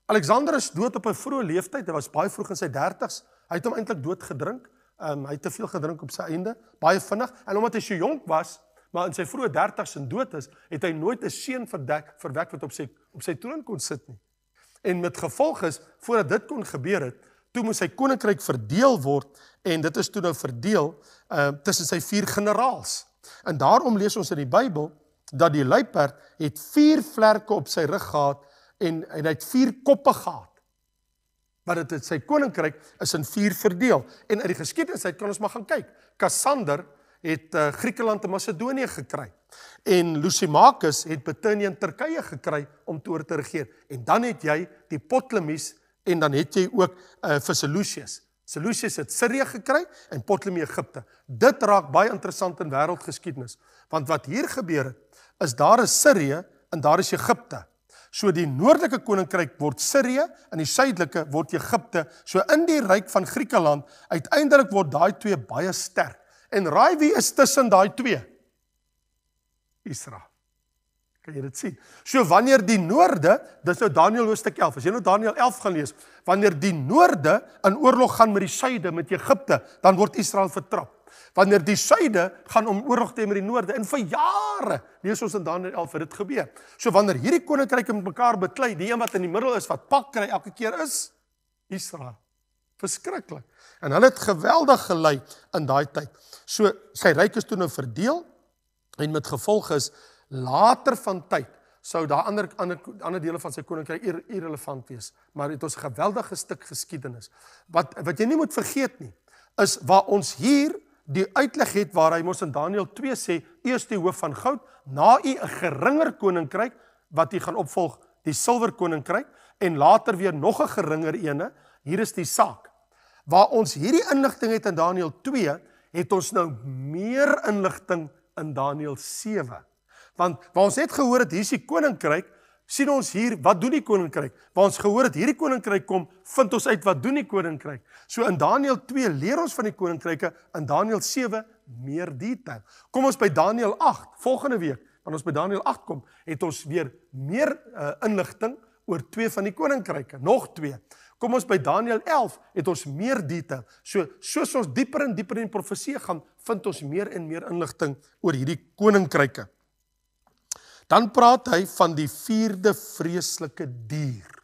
Alexander is dood op 'n vroeë leeftyd hy was baie vroeg in sy 30s hy het hom eintlik dood gedrink um, ehm, hy het te veel gedrink op sy einde baie vinnig en omdat hy so jonk was maar in sy vroeë 30s en dood is het hy nooit 'n seun verdek verwek wat op sy op sy troon kon sit nie En met gevolg is voordat dit kon gebeur het, toe moes sy koninkryk verdeel word en dit is toe nou verdeel uh, tussen sy vier generaals. En daarom lees ons in die Bybel dat die luiperd het vier vlerke op sy rug gehad en en hy het vier koppe gehad. Maar dit het sy koninkryk is in vier verdeel. En uit die geskiedenis uit kan ons maar gaan kyk. Kassander het uh, Griekeland en Macedonië gekry. En Lysimachus het Bithynië en Turkye gekry om toe te regeer. En dan het jy die Ptolemies en dan het jy ook uh, vir Seleucus. Seleucus het Sirië gekry en Ptolemie Egipte. Dit raak baie interessant in wêreldgeskiedenis, want wat hier gebeur het, is daar is Sirië en daar is Egipte. So die noordelike koninkryk word Sirië en die suidelike word Egipte. So in die ryk van Griekeland uiteindelik word daai twee baie sterk. En raai wie is tussen daai twee? Israel. Kan jy dit sien? So wanneer die noorde, dis nou Daniël hoofstuk 11. As jy nou Daniël 11 gaan lees, wanneer die noorde in oorlog gaan met die suide met Egipte, dan word Israel vertrap. Wanneer die suide gaan om oorlog te hê met die noorde en vir jare lees ons in Daniël 11 wat dit gebeur. So wanneer hierdie koninkryke met mekaar beklei, die een wat in die middel is wat pak kry elke keer is Israel. Verskriklik. En hulle het geweldig gelei in daai tyd. So sy ryk is toe nou verdeel en met gevolg is later van tyd sou daai ander ander ander dele van sy koninkry irrelevant wees, maar dit is 'n geweldige stuk geskiedenis. Wat wat jy nie moet vergeet nie, is waar ons hier die uitleg het waar hy mos in Daniël 2 sê, eers die hoof van goud, na u 'n geringer koninkryk wat u gaan opvolg, die silwer koninkryk en later weer nog 'n geringer ene. Hier is die saak waar ons hierdie inligting het in Daniël 2, het ons nou meer inligting in Daniël 7. Want waar ons net gehoor het hier is die koninkryk, sien ons hier wat doen die koninkryk? Waar ons gehoor het hierdie koninkryk kom, vind ons uit wat doen die koninkryk. So in Daniël 2 leer ons van die koninkryke, in Daniël 7 meer detail. Kom ons by Daniël 8 volgende week. Wanneer ons by Daniël 8 kom, het ons weer meer uh, inligting oor twee van die koninkryke, nog twee. Kom ons by Daniël 11 het ons meer detail. So soos ons dieper en dieper in die profesie gaan, vind ons meer en meer inligting oor hierdie koninkryke. Dan praat hy van die vierde vreeslike dier.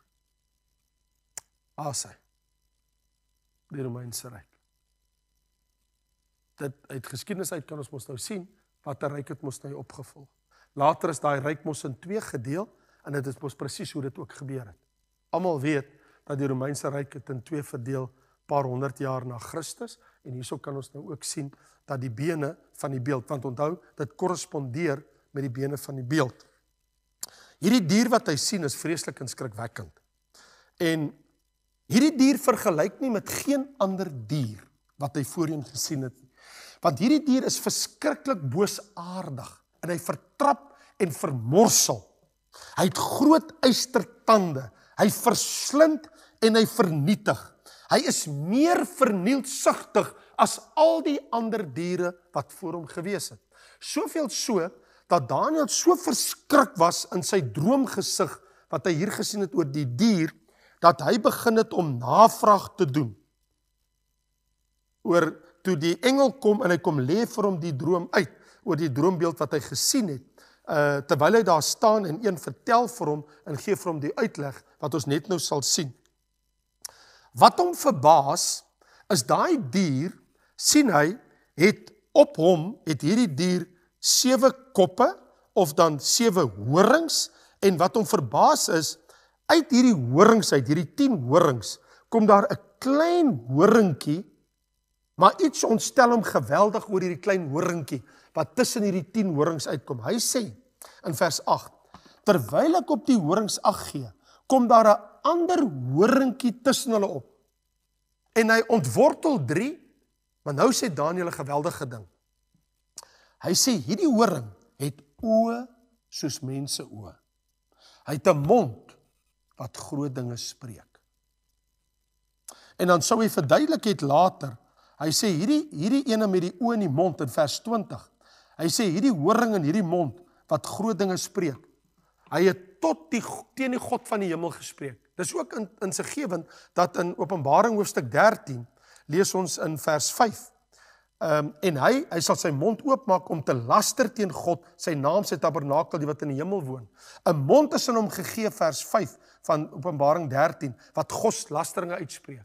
Asai. Die Romeinse ryk. Dit uit geskiedenis uit kan ons mos nou sien watter ryk het mos nou opgevul. Later is daai ryk mos in twee gedeel en dit is mos presies hoe dit ook gebeur het. Almal weet dat die Romeinse ryk het in twee verdeel paar honderd jaar na Christus en hierso kan ons nou ook sien dat die bene van die beeld want onthou dit korrespondeer met die bene van die beeld. Hierdie dier wat hy sien is vreeslik inskrikwekkend. En hierdie dier vergelyk nie met geen ander dier wat hy voorheen gesien het nie. Want hierdie dier is verskriklik boosaardig en hy vertrap en vermorsel. Hy het groot uistertande. Hy verslind en hy vernietig. Hy is meer vernielsugtig as al die ander diere wat voor hom gewees het. Soveel so dat Daniël so verskrik was in sy droomgesig wat hy hier gesien het oor die dier dat hy begin het om navraag te doen. Oor toe die engel kom en hy kom lê vir hom die droom uit oor die droombeeld wat hy gesien het. Uh terwyl hy daar staan en een vertel vir hom en gee vir hom die uitleg wat ons net nou sal sien. Wat hom verbaas is daai dier sien hy het op hom het hierdie dier sewe koppe of dan sewe horings en wat hom verbaas is uit hierdie horings uit hierdie 10 horings kom daar 'n klein horingkie maar iets ontstel hom geweldig oor hierdie klein horingkie wat tussen hierdie 10 horings uitkom hy sê in vers 8 terwyl ek op die horings ag gee kom daar 'n ander horingkie tussen hulle op. En hy ontwortel 3, maar nou sê Daniël 'n geweldige ding. Hy sê hierdie horing het oë soos mense oë. Hy het 'n mond wat groot dinge spreek. En dan sou hy verduidelik het later. Hy sê hierdie hierdie ene met die oë en die mond in vers 20. Hy sê hierdie horing en hierdie mond wat groot dinge spreek. Hy het tot die teen die God van die hemel gespreek. Dis ook in in sy gewend dat in Openbaring hoofstuk 13 lees ons in vers 5. Ehm um, en hy hy sal sy mond oopmaak om te laster teen God, sy naam, sy tabernakel die wat in die hemel woon. 'n Mond is in hom gegee vers 5 van Openbaring 13 wat God se lasteringe uitspreek.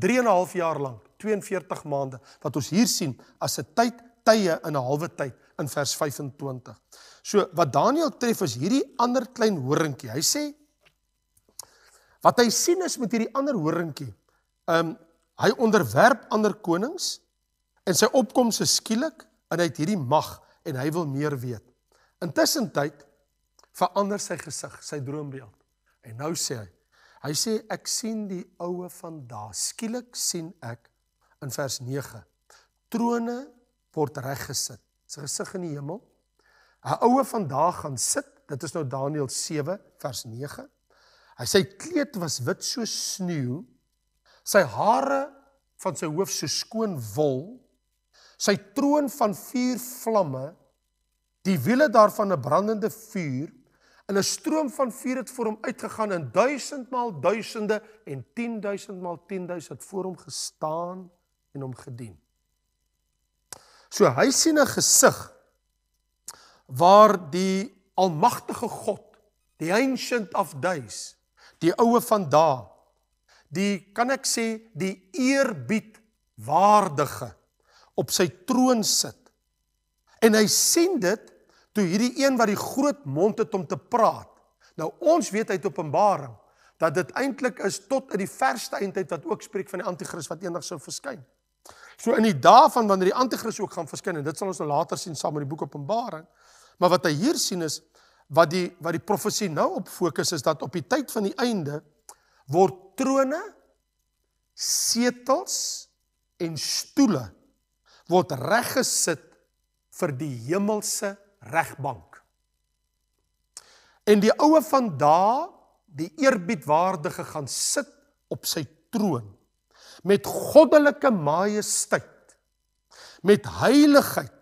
3 en 'n half jaar lank, 42 maande wat ons hier sien as 'n tyd tye in 'n halwe tyd in vers 25. So wat Daniël tref is hierdie ander klein horingkie. Hy sê Wat hy sien is met hierdie ander horingkie. Um hy onderwerp ander konings en sy opkoms is skielik en hy het hierdie mag en hy wil meer weet. Intussen tyd verander sy gesig, sy droombeeld. En nou sê hy, hy sê ek sien die oue van daar. Skielik sien ek in vers 9 trone word reggesit. Sy gesig in die hemel. 'n Oue van daar gaan sit. Dit is nou Daniël 7 vers Hy sê kleed was wit so sneeu. Sy hare van sy hoof so skoon wol. Sy troon van vuur vlamme. Die wiele daarvan 'n brandende vuur. In 'n stroom van vuur het vir hom uitgegaan en duisendmaal duisende en 10000maal 10000 het voor hom gestaan en hom gedien. So hy sien 'n gesig waar die almagtige God, die ancient of days, die oue van daai die kan ek sê die eerbied waardige op sy troon sit en hy sien dit toe hierdie een wat die groot mond het om te praat nou ons weet uit openbaring dat dit eintlik is tot in die verste eindtyd wat ook spreek van die anti-kris wat eendag sou verskyn so in die dae van wanneer die anti-kris ook gaan verskyn en dit sal ons nou later sien saam met die boek openbaring maar wat hy hier sien is wat die wat die profesie nou op fokus is dat op die tyd van die einde word trone setels en stoele word reggesit vir die hemelse regbank. En die oue van daai die eerbiedwaardige gaan sit op sy troon met goddelike majesteit met heiligheid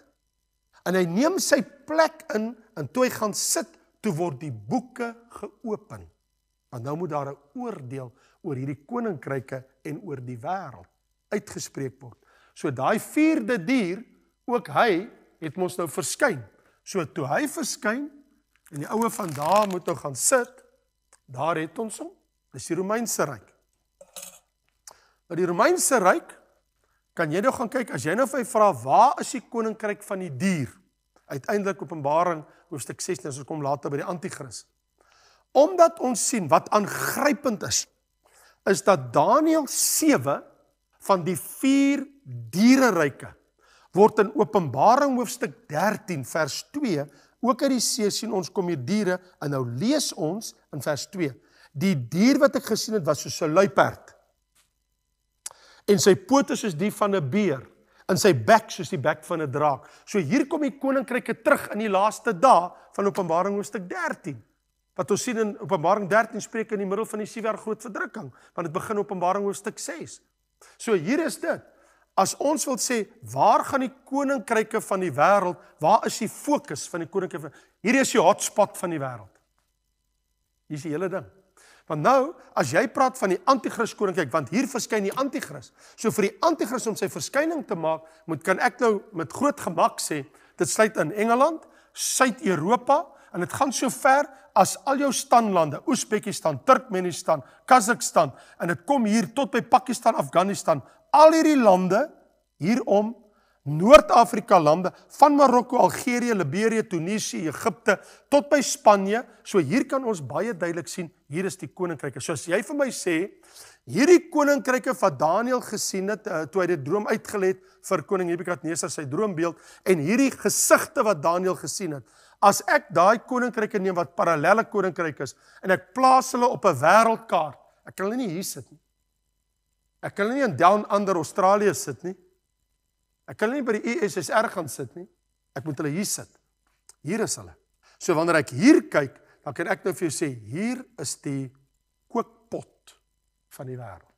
en hy neem sy plek in en toe hy gaan sit toe word die boeke geopen. Want nou moet daar 'n oordeel oor hierdie koninkryke en oor die wêreld uitgespreek word. So daai vierde dier, ook hy het mos nou verskyn. So toe hy verskyn en die oue van daar moet nou gaan sit, daar het ons hom. Dis die Romeinse ryk. Maar nou die Romeinse ryk kan jy nou gaan kyk as jy nou vir vra waar is die koninkryk van die dier? uiteindelik Openbaring hoofstuk 16 as ons kom later by die anti-kris. Omdat ons sien wat aangrypend is, is dat Daniël 7 van die 4 diereryke word in Openbaring hoofstuk 13 vers 2 ook uit die see sien ons kom hier diere en nou lees ons in vers 2 die dier wat ek gesien het was soos 'n luiperd en sy pote soos die van 'n beer in sy bek soos die bek van 'n draak. So hier kom die koninkryke terug in die laaste dae van Openbaring hoofstuk 13 wat ons sien in Openbaring 13 spreek in die middel van die sewe jaar groot verdrukking want dit begin Openbaring hoofstuk 6. So hier is dit. As ons wil sê waar gaan die koninkryke van die wêreld? Waar is die fokus van die koninkryke? Hierdie is die hotspot van die wêreld. Hier is die hele ding. Want nou, as jy praat van die anti-kris koninkryk, want hier verskyn die anti-kris. So vir die anti-kris om sy verskyning te maak, moet kan ek nou met groot gemak sê, dit sluit in Engeland, Suid-Europa en dit gaan so ver as al jou standlande, Oesbekistan, Turkmenistan, Kazakhstan en dit kom hier tot by Pakistan, Afghanistan. Al hierdie lande hierom Noord-Afrika lande van Marokko, Algerië, Liberië, Tunesië, Egipte tot by Spanje. So hier kan ons baie duidelik sien, hier is die koninkryke. So as jy vir my sê, hierdie koninkryke wat Daniël gesien het uh, toe hy dit droom uitgelê het vir koning Nebukadnesar sy droombeeld en hierdie gesigte wat Daniël gesien het, as ek daai koninkryke neem wat parallelle koninkryke is en ek plaas hulle op 'n wêreldkaart, ek kan hulle nie hier sit nie. Ek kan hulle nie in Down Under Australië sit nie. Ek kan nie by die USSR gaan sit nie. Ek moet hulle hier sit. Hier is hulle. So wanneer ek hier kyk, dan kan ek nou vir jou sê hier is die kookpot van die wêreld.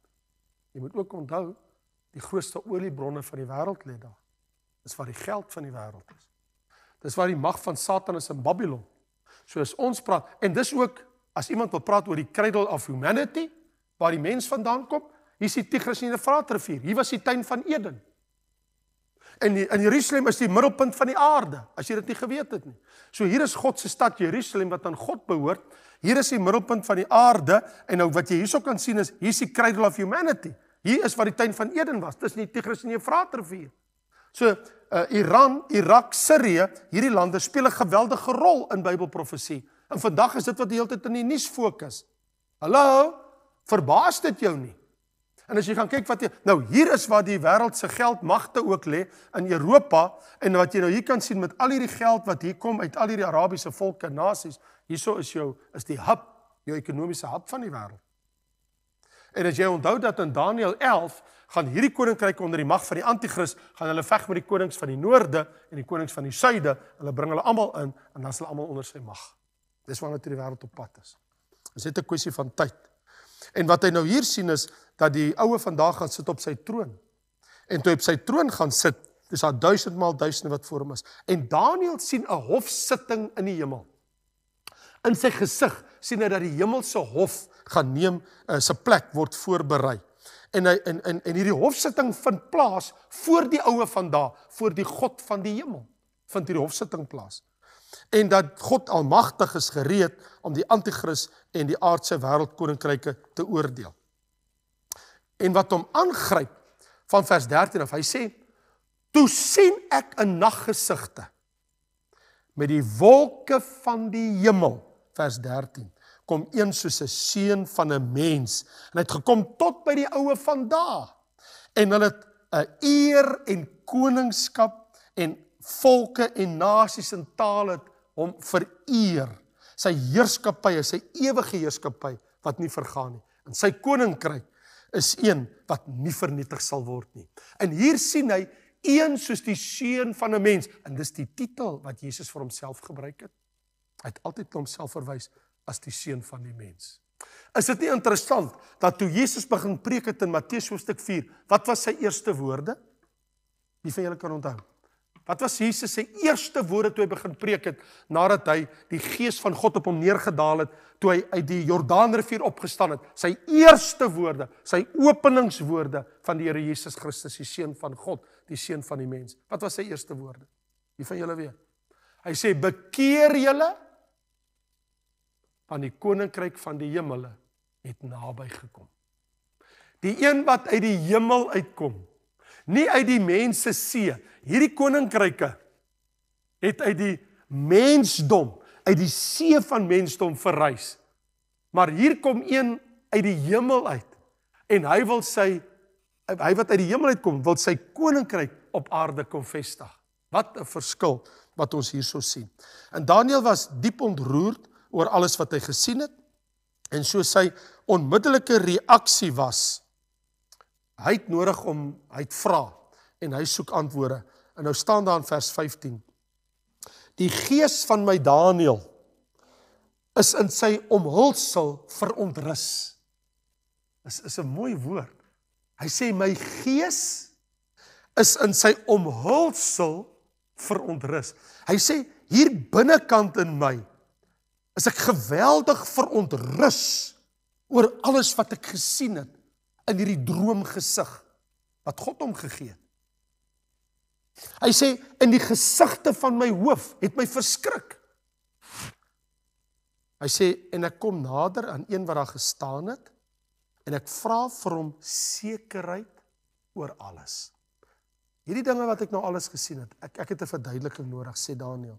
Jy moet ook onthou die grootste oliebronne van die wêreld lê daar. Dis waar die geld van die wêreld is. Dis waar die mag van Satan is in Babylon. Soos ons praat en dis ook as iemand wil praat oor die cradle of humanity waar die mens vandaan kom, hier is die Tigris en die Eufrates rivier. Hier was die tuin van Eden. En in Jerusalem is die middelpunt van die aarde, as jy dit nie geweet het nie. So hier is God se stad Jerusalem wat aan God behoort. Hier is die middelpunt van die aarde en nou wat jy hierso kan sien is hier's die cradle of humanity. Hier is waar die tuin van Eden was, tussen die Tigris en die Eufrates rivier. So uh, Iran, Irak, Sirië, hierdie lande speel 'n geweldige rol in Bybelprofesie. En vandag is dit wat die hele tyd in die nuus fokus. Hallo, verbaas dit jou nie? En as jy gaan kyk wat jy, nou hier is waar die wêreld se geldmagte ook lê in Europa en wat jy nou hier kan sien met al hierdie geld wat hier kom uit al hierdie Arabiese volke en nasies, hierso is jou is die hub, jou ekonomiese hub van die wêreld. En as jy onthou dat in Daniël 11 gaan hierdie koninkryk onder die mag van die anti-kris gaan hulle veg met die konings van die noorde en die konings van die suide, hulle bring hulle almal in en dan is hulle almal onder sy mag. Dis waarna toe die wêreld op pad is. Dit is net 'n kwessie van tyd. En wat hy nou hier sien is dat die oue vandag gaan sit op sy troon. En toe hy op sy troon gaan sit, dis daar duisendmal duisende wat voor hom is. En Daniël sien 'n hofsitting in die hemel. In sy gesig sien hy dat die hemelse hof gaan neem uh, sy plek word voorberei. En hy in in en hierdie hofsitting vind plaas voor die oue van daar, voor die God van die hemel vind hierdie hofsitting plaas en dat God almagtig is gereed om die anti-kris en die aardse wêreldkoninkryke te oordeel. En wat hom aangryp van vers 13 af, hy sê: "Toe sien ek 'n naggesigte met die wolke van die hemel," vers 13, "kom een soos 'n seun van 'n mens, en hy het gekom tot by die oue van daai." En hulle 'n eer en koningskap en volke en nasies en tale hom vereer. Sy heerskappy is 'n ewige heerskappy wat nie vergaan nie. En sy koninkryk is een wat nie vernietig sal word nie. En hier sien hy een soos die seun van 'n mens en dis die titel wat Jesus vir homself gebruik het. Hy het altyd homself verwys as die seun van die mens. Is dit nie interessant dat toe Jesus begin preek het in Matteus hoofstuk 4, wat was sy eerste woorde? Wie van julle kan onthou? Wat was Jesus se eerste woorde toe hy begin preek het nadat hy die gees van God op hom neergedaal het toe hy uit die Jordaanrivier opgestaan het? Sy eerste woorde, sy openingswoorde van die Here Jesus Christus, die seun van God, die seun van die mens. Wat was sy eerste woorde? Wie van julle weet? Hy sê: "Bekeer julle want die koninkryk van die hemele het naby gekom." Die een wat uit die hemel uitkom, nie uit die mense seë hierdie koninkryke het uit die mensdom, uit die see van mensdom verrys. Maar hier kom een uit die hemel uit en hy wil sy hy wat uit die hemel uitkom, wil sy koninkryk op aarde kom vestig. Wat 'n verskil wat ons hierso sien. En Daniël was diep ontroerd oor alles wat hy gesien het en so sy onmiddellike reaksie was hy het nodig om hy het vra en hy soek antwoorde. En nou staan daar in vers 15. Die gees van my Daniël is in sy omhulsel verontrus. Is is 'n mooi woord. Hy sê my gees is in sy omhulsel verontrus. Hy sê hier binnekant in my is ek geweldig verontrus oor alles wat ek gesien het in hierdie droomgesig wat God hom gegee het. Hy sê in die gesigte van my hoof het my verskrik. Hy sê en ek kom nader aan een wat daar gestaan het en ek vra vir hom sekerheid oor alles. Hierdie dinge wat ek nou alles gesien het, ek ek het 'n verduideliking nodig sê Daniel.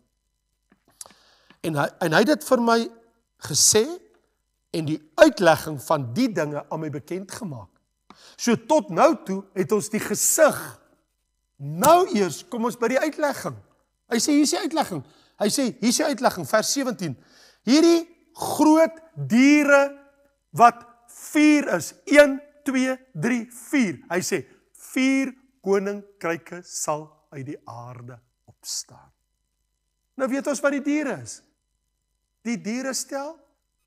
En hy en hy het dit vir my gesê en die uitlegging van die dinge aan my bekend gemaak. So tot nou toe het ons die gesig Nou eers kom ons by die uitlegging. Hy sê hier is die uitlegging. Hy sê hier is die uitlegging vers 17. Hierdie groot diere wat vier is 1 2 3 4. Hy sê vier koninkryke sal uit die aarde opstaan. Nou weet ons wat die diere is. Die diere stel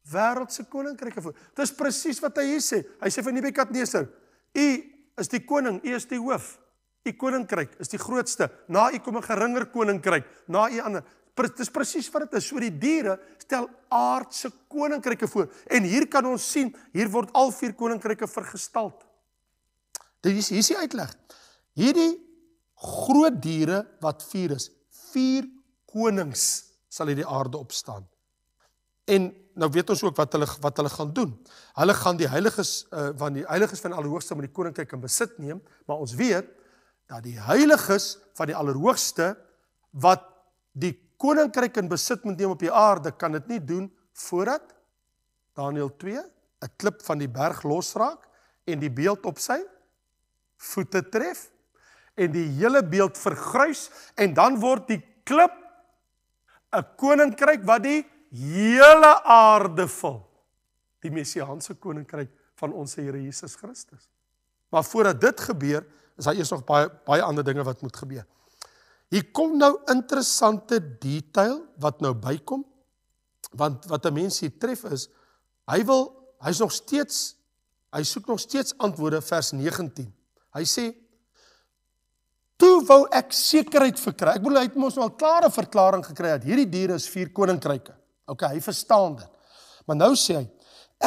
wêreldse koninkryke voor. Dit is presies wat hy hier sê. Hy sê vir Nebukadneser, u is die koning, u is die hoof. U koninkryk is die grootste. Na u kom 'n geringer koninkryk, na u ander. Dit is presies wat dit is. So die diere stel aardse koninkryke voor en hier kan ons sien, hier word al vier koninkryke vergestel. Dit is hier is die uitleg. Hierdie groot diere wat vier is, vier konings sal uit die aarde opstaan. En nou weet ons ook wat hulle wat hulle gaan doen. Hulle gaan die heiliges uh, eh, van die heiliges van Alhoogste met die koninkryk in besit neem, maar ons weet dat die heiliges van die Allerhoogste wat die koninkryk in besit moet neem op die aarde, kan dit nie doen voordat Daniël 2 'n klip van die berg losraak en die beeld op sy voete tref en die hele beeld vergrys en dan word die klip 'n koninkryk wat die hele aarde vul die messiaanse koninkryk van ons Here Jesus Christus maar voordat dit gebeur is daar eers nog baie baie ander dinge wat moet gebeur. Hier kom nou interessante detail wat nou bykom want wat 'n mens hier tref is hy wil hy's nog steeds hy soek nog steeds antwoorde vers 19. Hy sê toe wou ek sekerheid verkry. Ek bedoel hy het mos nou al klare verklaring gekry dat hierdie diere is vier koninkryke. OK, hy verstaan dit. Maar nou sê hy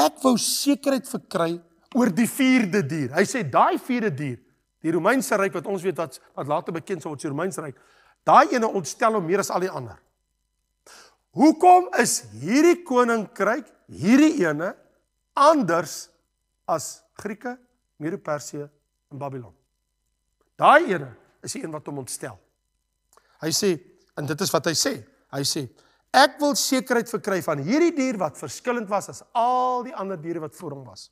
ek wou sekerheid verkry oor die vierde dier. Hy sê daai vierde dier Die Romeinse ryk wat ons weet wat wat later bekend sou word as die Romeinse ryk, daai ene ontstel hom meer as al die ander. Hoekom is hierdie koninkryk, hierdie ene anders as Grieke, Medo-Persië en Babylon? Daai ene is die een wat hom ontstel. Hy sê en dit is wat hy sê. Hy sê ek wil sekerheid verkry van hierdie dier wat verskillend was as al die ander diere wat voor hom was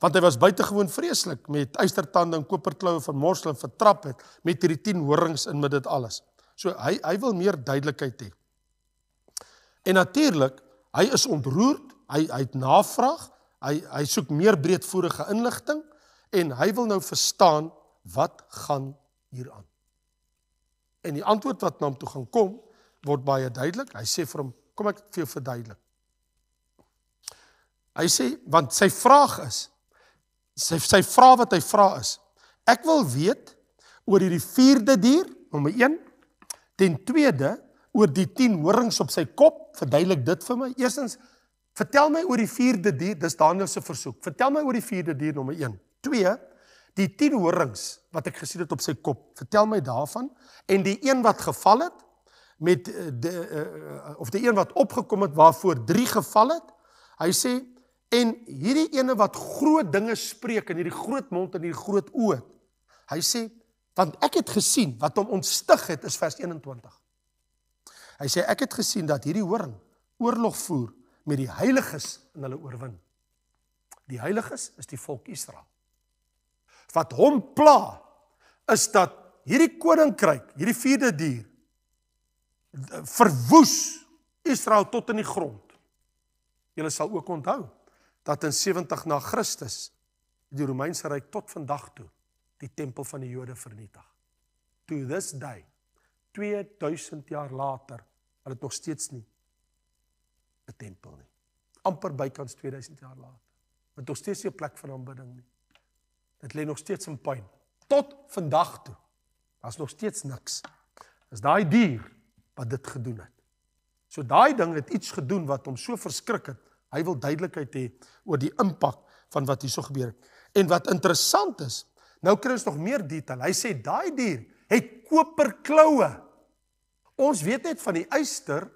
want hy was buitengewoon vreeslik met uistertande en koperkloue van morsel en vertrap het met hierdie 10 horings in met dit alles. So hy hy wil meer duidelikheid hê. En natuurlik, hy is ontroer, hy hy het navraag, hy hy soek meer breedvoerige inligting en hy wil nou verstaan wat gaan hier aan. En die antwoord wat na hom toe gaan kom, word baie duidelik. Hy sê vir hom, "Kom ek vir jou verduidelik." Hy sê want sy vraag is sy sy vra wat hy vra is. Ek wil weet oor hierdie vierde dier, nommer 1, ten tweede oor die 10 horings op sy kop, verduidelik dit vir my. Eerstens, vertel my oor die vierde dier, dis Daniël se versoek. Vertel my oor die vierde dier nommer 1. 2, die 10 horings wat ek gesien het op sy kop. Vertel my daarvan en die een wat geval het met eh, de, eh, eh, of die een wat opgekom het waarvoor 3 geval het. Hy sê En hierdie ene wat groot dinge spreek in hierdie groot mond en hierdie groot oë. Hy sê want ek het gesien wat hom ontstig het is vers 21. Hy sê ek het gesien dat hierdie hoorn oorlog voer met die heiliges en hulle oorwin. Die heiliges is die volk Israel. Wat hom pla is dat hierdie koninkryk, hierdie vierde dier verwoes Israel tot in die grond. Julle sal ook onthou dat in 70 na Christus die Romeinse ryk tot vandag toe die tempel van die Jode vernietig. To this day 2000 jaar later het dit nog steeds nie 'n tempel nie. amper bykans 2000 jaar later. Want nog steeds 'n plek van aanbidding nie. Dit lê nog steeds in pyn tot vandag toe. Daar's nog steeds niks. Dis daai dier wat dit gedoen het. So daai ding het iets gedoen wat hom so verskrik het Hy wil duidelikheid hê oor die impak van wat hierso gebeur het. En wat interessant is, nou kry ons nog meer detail. Hy sê daai dier het koperkloue. Ons weet net van die uister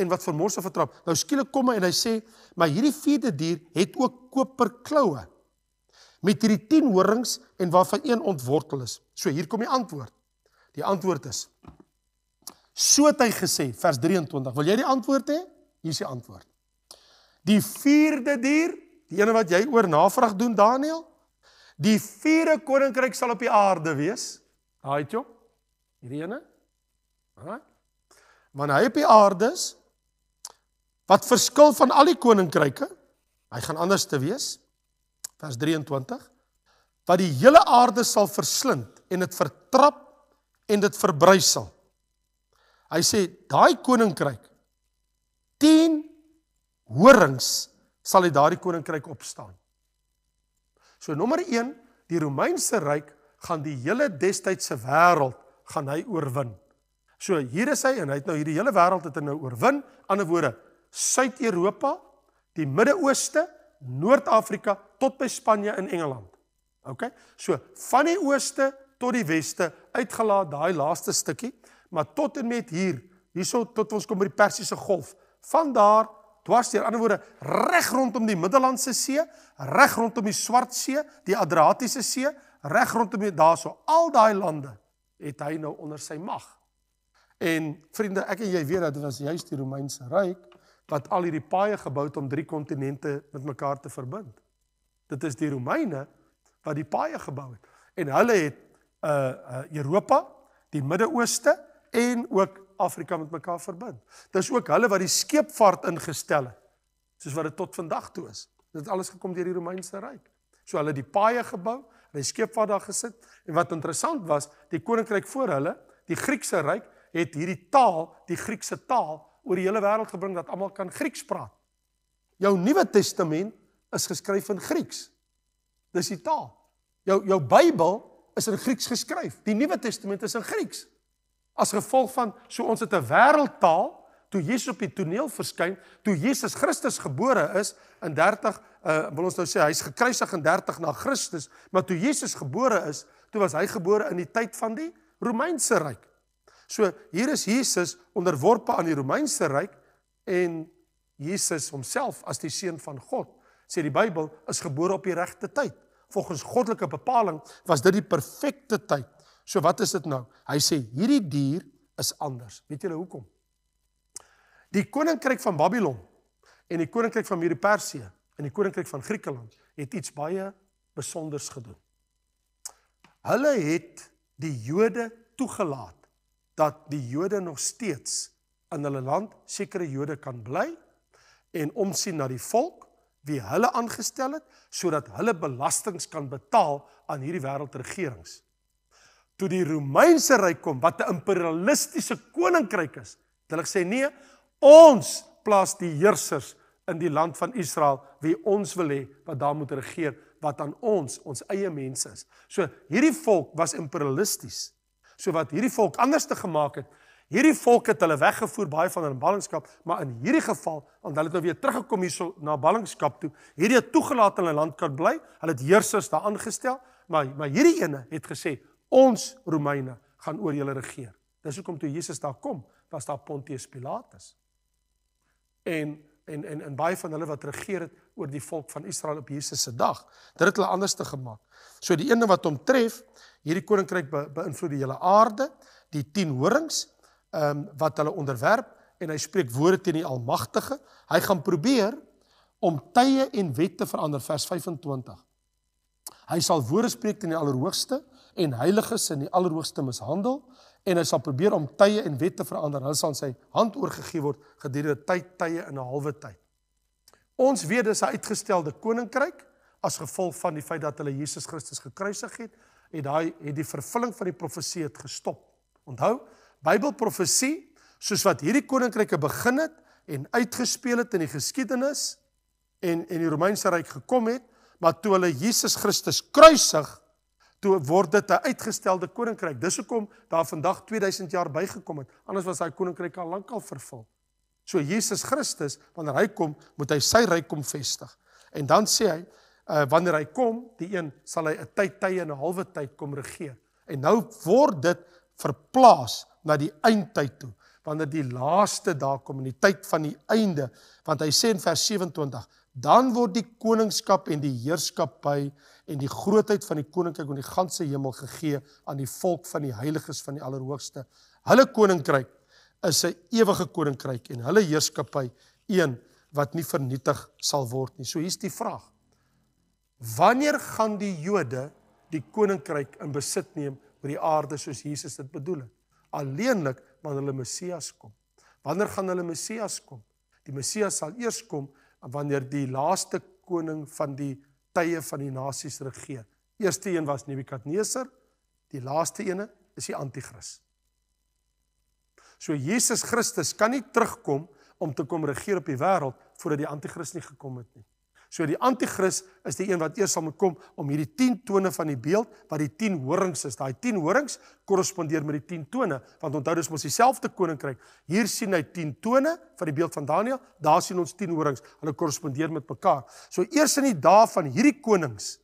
en wat van morse vertrap. Nou skielik kom hy en hy sê, maar hierdie vierde dier het ook koperkloue met hierdie 10 horings en waarvan een ontwortel is. So hier kom die antwoord. Die antwoord is So het hy gesê vers 23. Wil jy die antwoord hê? Hier is die antwoord. Die vierde dier, die ene wat jy oor navraag doen Daniel, die vierde koninkryk sal op die aarde wees. Haait jou? Hierdie ene? Hæ? Maar hy op die aarde is wat verskil van al die koninkryke? Hy gaan anders te wees. Vers 23. Wat die hele aarde sal verslind en dit vertrap en dit verbrysel. Hy sê daai koninkryk horings sal uit daardie koninkryk opstaan. So nommer 1, die Romeinse ryk gaan die hele destydse wêreld gaan hy oorwin. So hier is hy en hy het nou hierdie hele wêreld het hy nou oorwin. Ander woorde, Suid-Europa, die Midde-Ooste, Noord-Afrika tot by Spanje en Engeland. OK? So van die Ooste tot die Weste uitgelaat daai laaste stukkie, maar tot en met hier, hierso tot ons kom by die Persiese Golf. Van daar dwarsteer. Ander woorde, reg rondom die Middellandse See, reg rondom die Swart See, die Adriatiese See, reg rondom daarso al daai lande het hy nou onder sy mag. En vriende, ek en jy weet dat dit was juist die Romeinse Ryk wat al hierdie paaie gebou het om drie kontinente met mekaar te verbind. Dit is die Romeine wat die paaie gebou het. En hulle het uh, uh Europa, die Midde-Ooste en ook Afrika met mekaar verbind. Dis ook hulle wat die skeepvaart ingestel het soos wat dit tot vandag toe is. Dit alles gekom deur die Romeinse ryk. So hulle die paaye gebou, hulle die skeepvaart daar gesit en wat interessant was, die koninkryk voor hulle, die Griekse ryk het hierdie taal, die Griekse taal oor die hele wêreld gebring dat almal kan Grieks praat. Jou Nuwe Testament is geskryf in Grieks. Dis die taal. Jou jou Bybel is in Grieks geskryf. Die Nuwe Testament is in Grieks. As gevolg van so ons het 'n wêreldtaal toe Jesus op die toneel verskyn, toe Jesus Christus gebore is in 30 uh eh, wil ons nou sê hy's gekruisig in 30 na Christus, maar toe Jesus gebore is, toe was hy gebore in die tyd van die Romeinse ryk. So hier is Jesus onderworpe aan die Romeinse ryk en Jesus homself as die seun van God sê die Bybel is gebore op die regte tyd. Volgens goddelike bepaling was dit die perfekte tyd So wat is dit nou? Hy sê hierdie dier is anders. Weet julle hoekom? Die koninkryk van Babylon en die koninkryk van Medo-Persië en die koninkryk van Griekeland het iets baie besonders gedoen. Hulle het die Jode toegelaat dat die Jode nog steeds in hulle land sekere Jode kan bly en omsien na die volk wie hulle aangestel het sodat hulle belastings kan betaal aan hierdie wêreldregerings toe die Romeinse ryk kom wat 'n imperialistiese koninkryk is, het hulle gesê nee, ons plaas die heersers in die land van Israel wie ons wil hê wat daar moet regeer wat aan ons, ons eie mense is. So hierdie volk was imperialisties. So wat hierdie volk anders te gemaak het, hierdie volk het hulle weggevoer baie van hulle ballingskap, maar in hierdie geval, want hulle het nou weer teruggekom hierso na ballingskap toe, hierdie het toegelaat hulle land kan bly. Hulle het heersers daar aangestel, maar maar hierdie ene het gesê, ons Romeine gaan oor julle regeer. Dis hoekom toe Jesus daar kom, was daar Pontius Pilatus. En en en en baie van hulle wat regeer het oor die volk van Israel op Jesus se dag, dit het hulle anders te gemaak. So die ene wat hom tref, hierdie koninkryk be, beïnvloed die hele aarde, die 10 horings, ehm um, wat hulle onderwerp en hy spreek woorde teen die Almagtige. Hy gaan probeer om tye en wette verander vers 25. Hy sal woorde spreek teen die Allerhoogste en heiliges in die allerhoogste mishandel en hy sal probeer om tye en wette verander. Hulle sal aan sy hand oorgegee word gedurende tyd tye in 'n halwe tyd. Ons weet dis 'n uitgestelde koninkryk as gevolg van die feit dat hulle Jesus Christus gekruisig het en daai het die vervulling van die profesie het gestop. Onthou, Bybelprofesie, soos wat hierdie koninkryke begin het en uitgespeel het in die geskiedenis en en die Romeinse ryk gekom het, maar toe hulle Jesus Christus kruisig toe word dit 'n uitgestelde koninkryk. Dis hoekom daar vandag 2000 jaar bygekom het. Anders was daai koninkryk al lank al vervul. So Jesus Christus, wanneer hy kom, moet hy sy ryk kom vestig. En dan sê hy, uh, wanneer hy kom, die een sal hy 'n tyd tye en 'n halwe tyd kom regeer. En nou word dit verplaas na die eindtyd toe, wanneer die laaste dag kom in die tyd van die einde, want hy sê in vers 27, dan word die koningskap en die heerskappy en die grootheid van die koninkryk op die ganse hemel gegee aan die volk van die heiliges van die Allerhoogste. Hulle koninkryk is 'n ewige koninkryk en hulle heerskappy een wat nie vernietig sal word nie. So hier's die vraag. Wanneer gaan die Jode die koninkryk in besit neem oor die aarde soos Jesus dit bedoel het? Alleenlik wanneer hulle Messias kom. Wanneer gaan hulle Messias kom? Die Messias sal eers kom wanneer die laaste koning van die tye van die nasies regeer. Eerste een was Nebukadneser, die laaste ene is die anti-kris. So Jesus Christus kan nie terugkom om te kom regeer op die wêreld voordat die anti-kris nie gekom het nie. So die anti-kris is die een wat eers sal moet kom om hierdie 10 tone van die beeld wat die 10 horings is. Daai 10 horings korrespondeer met die 10 tone, want onthou dis mos dieselfde koninkryk. Hier sien hy 10 tone van die beeld van Daniël, daar sien ons 10 horings. Hulle korrespondeer met mekaar. So eers in die dae van hierdie konings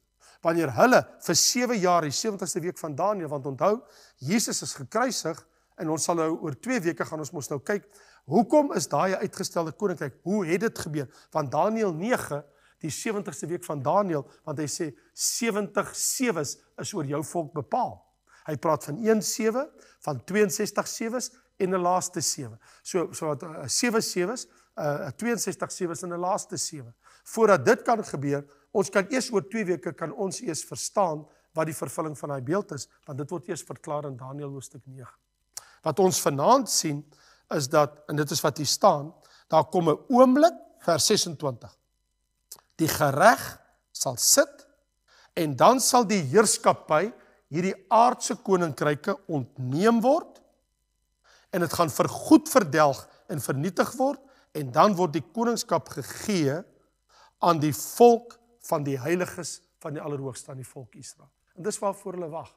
wanneer hulle vir 7 jaar die 70ste week van Daniël, want onthou, Jesus is gekruisig en ons sal nou oor 2 weke gaan ons mos nou kyk Hoekom is daai uitgestelde koninkryk? Hoe het dit gebeur? Want Daniël 9 die 70ste week van Daniël want hy sê 70 sewes is oor jou volk bepaal. Hy praat van 1 sewe, van 62 sewes en 'n laaste sewe. So so wat 'n eh, sewe sewes, eh, 'n 62 sewes en 'n laaste sewe. Voordat dit kan gebeur, ons kan eers oor 2 weke kan ons eers verstaan wat die vervulling van daai beeld is want dit word eers verklaar in Daniël hoofstuk 9. Wat ons vanaand sien is dat en dit is wat hier staan, daar kom 'n oomblik vers 26 die gereg sal sit en dan sal die heerskappy hierdie aardse koninkryke ontneem word en dit gaan vergoed verdelg en vernietig word en dan word die koningskap gegee aan die volk van die heiliges van die allerhoogste aan die volk Israel en dis waarvoor hulle wag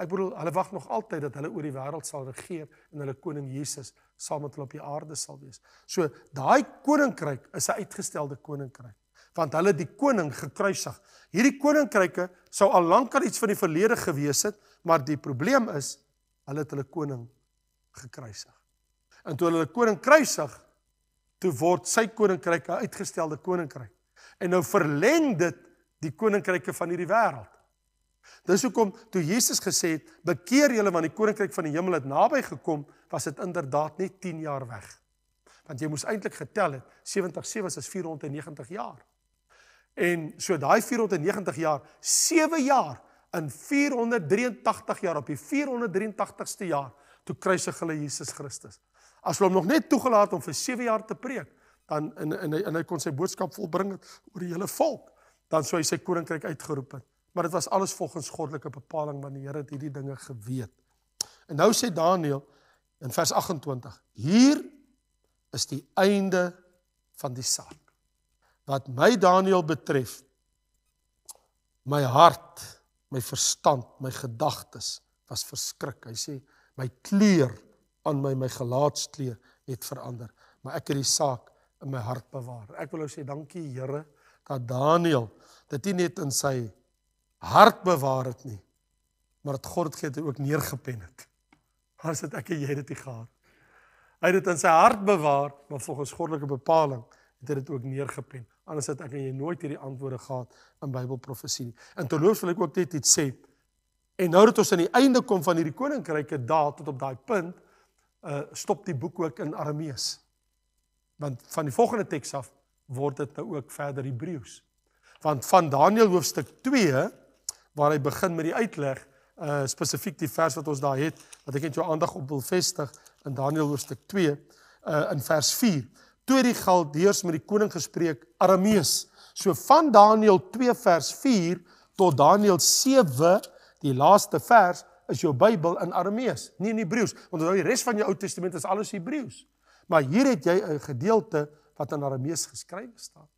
ek bedoel hulle wag nog altyd dat hulle oor die wêreld sal regeer en hulle koning Jesus saam met hulle op die aarde sal wees so daai koninkryk is 'n uitgestelde koninkryk want hulle die koning gekruisig. Hierdie koninkryke sou al lankal iets van die verlede gewees het, maar die probleem is hulle het hulle koning gekruisig. En toe hulle koning kruisig, toe word sy koninkryk 'n uitgestelde koninkryk. En nou verleng dit die koninkryke van hierdie wêreld. Dis hoekom toe Jesus gesê het, "Bekeer julle want die koninkryk van die hemel het naby gekom," was dit inderdaad net 10 jaar weg. Want jy moes eintlik getel het 70 7 is 490 jaar. En so daai 490 jaar, 7 jaar in 483 jaar op die 483ste jaar toe kruisig hulle Jesus Christus. As hulle hom nog net toegelaat om vir 7 jaar te preek, dan in in hy en hy kon sy boodskap volbring oor die hele volk, dan sou hy sy koninkryk uitgeroep het. Maar dit was alles volgens goddelike bepaling want die Here het hierdie dinge geweet. En nou sê Daniël in vers 28: Hier is die einde van die saak wat my Daniel betref, my hart, my verstand, my gedagtes was verskrik. Hy sê my kleer aan my my gelaatskleer het verander, maar ek het die saak in my hart bewaar. Ek wil ou sê dankie Here dat Daniel dit nie net in sy hart bewaar het nie, maar dat God dit ook neergepen het. Ons het ek en jy dit gehad. Hy het dit in sy hart bewaar, maar volgens goddelike bepaling het hy dit ook neergepen. Anders het ek en jy nooit hierdie antwoorde gehad in Bybelprofesie nie. En terloops wil ek ook net iets sê. En nou dat ons aan die einde kom van hierdie koninkryke daal tot op daai punt, uh stop die boek ook in Aramees. Want van die volgende teks af word dit nou ook verder Hebreëus. Want van Daniël hoofstuk 2 waar hy begin met die uitleg uh spesifiek die vers wat ons daar het wat ek net jou aandag op wil vestig in Daniël hoofstuk 2 uh eh, in vers toe die Galdeërs met die koning gespreek Aramees. So van Daniël 2 vers 4 tot Daniël 7, die laaste vers is jou Bybel in Aramees, nie in Hebreëus, want onthou die res van jou Ou Testament is alles Hebreëus. Maar hier het jy 'n gedeelte wat in Aramees geskryf staan.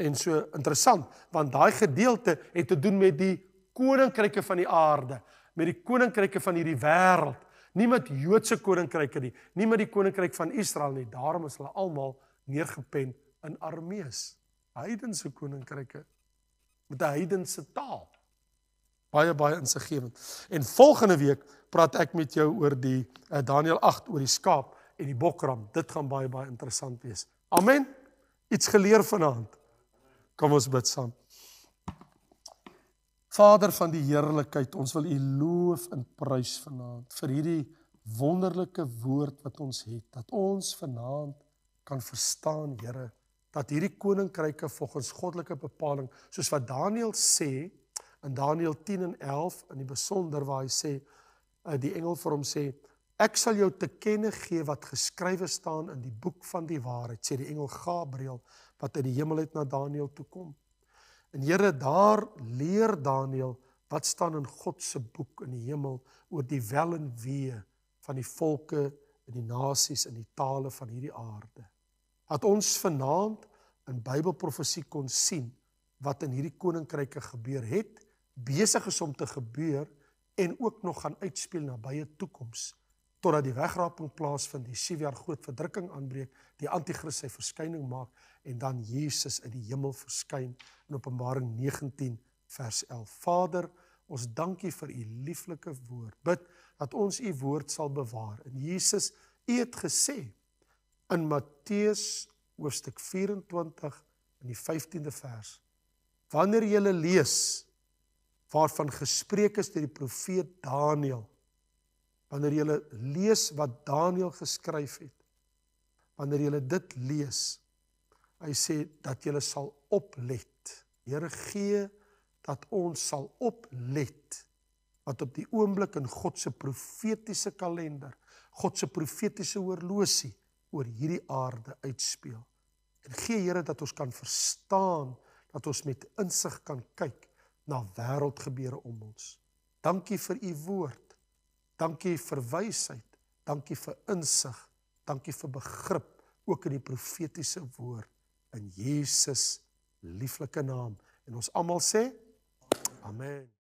En so interessant, want daai gedeelte het te doen met die koninkryke van die aarde, met die koninkryke van hierdie wêreld. Nie met Joodse koninkryke nie, nie met die koninkryk van Israel nie. Daarom is hulle almal neergepen in Aramees, heidense koninkryke met 'n heidense taal. Baie baie insiggewend. En volgende week praat ek met jou oor die uh, Daniël 8 oor die skaap en die bokram. Dit gaan baie baie interessant wees. Amen. Iets geleer vanaand. Kom ons bid saam. Vader van die heerlikheid, ons wil U loof en prys vanaand vir hierdie wonderlike woord wat ons het, dat ons vanaand kan verstaan, Here, dat hierdie koninkryke volgens goddelike bepaling, soos wat Daniël sê in Daniël 10 en 11, in die besonder waar hy sê eh, die engel vir hom sê Ek sal jou te kenne gee wat geskrywe staan in die boek van die waarheid sê die engel Gabriël wat uit die hemel uit na Daniël toe kom. En Here daar leer Daniël wat staan in God se boek in die hemel oor die wel en wee van die volke en die nasies en die tale van hierdie aarde. Dat ons vanaand in Bybelprofesie kon sien wat in hierdie koninkryke gebeur het, besig is om te gebeur en ook nog gaan uitspeel na baie toekoms totdat die wegraping plaasvind, die sewe jaar groot verdrukking aanbreek, die anti-kris sy verskyning maak en dan Jesus uit die hemel verskyn in Openbaring 19 vers 11. Vader, ons dank U vir U lieflike woord. Bid dat ons U woord sal bewaar. En Jesus, U het gesê in Matteus hoofstuk 24 in die 15de vers: Wanneer jy lees waarvan gespreek is deur die profeet Daniël, wanneer jy lees wat Daniël geskryf het wanneer jy dit lees hy sê dat jy sal oplet Here gee dat ons sal oplet wat op die oomblik in God se profetiese kalender God se profetiese horlosie oor hierdie aarde uitspeel en gee Here dat ons kan verstaan dat ons met insig kan kyk na wêreldgebeure om ons dankie vir u woord Dankie vir wysheid, dankie vir insig, dankie vir begrip ook in die profetiese woord in Jesus liefelike naam en ons almal sê amen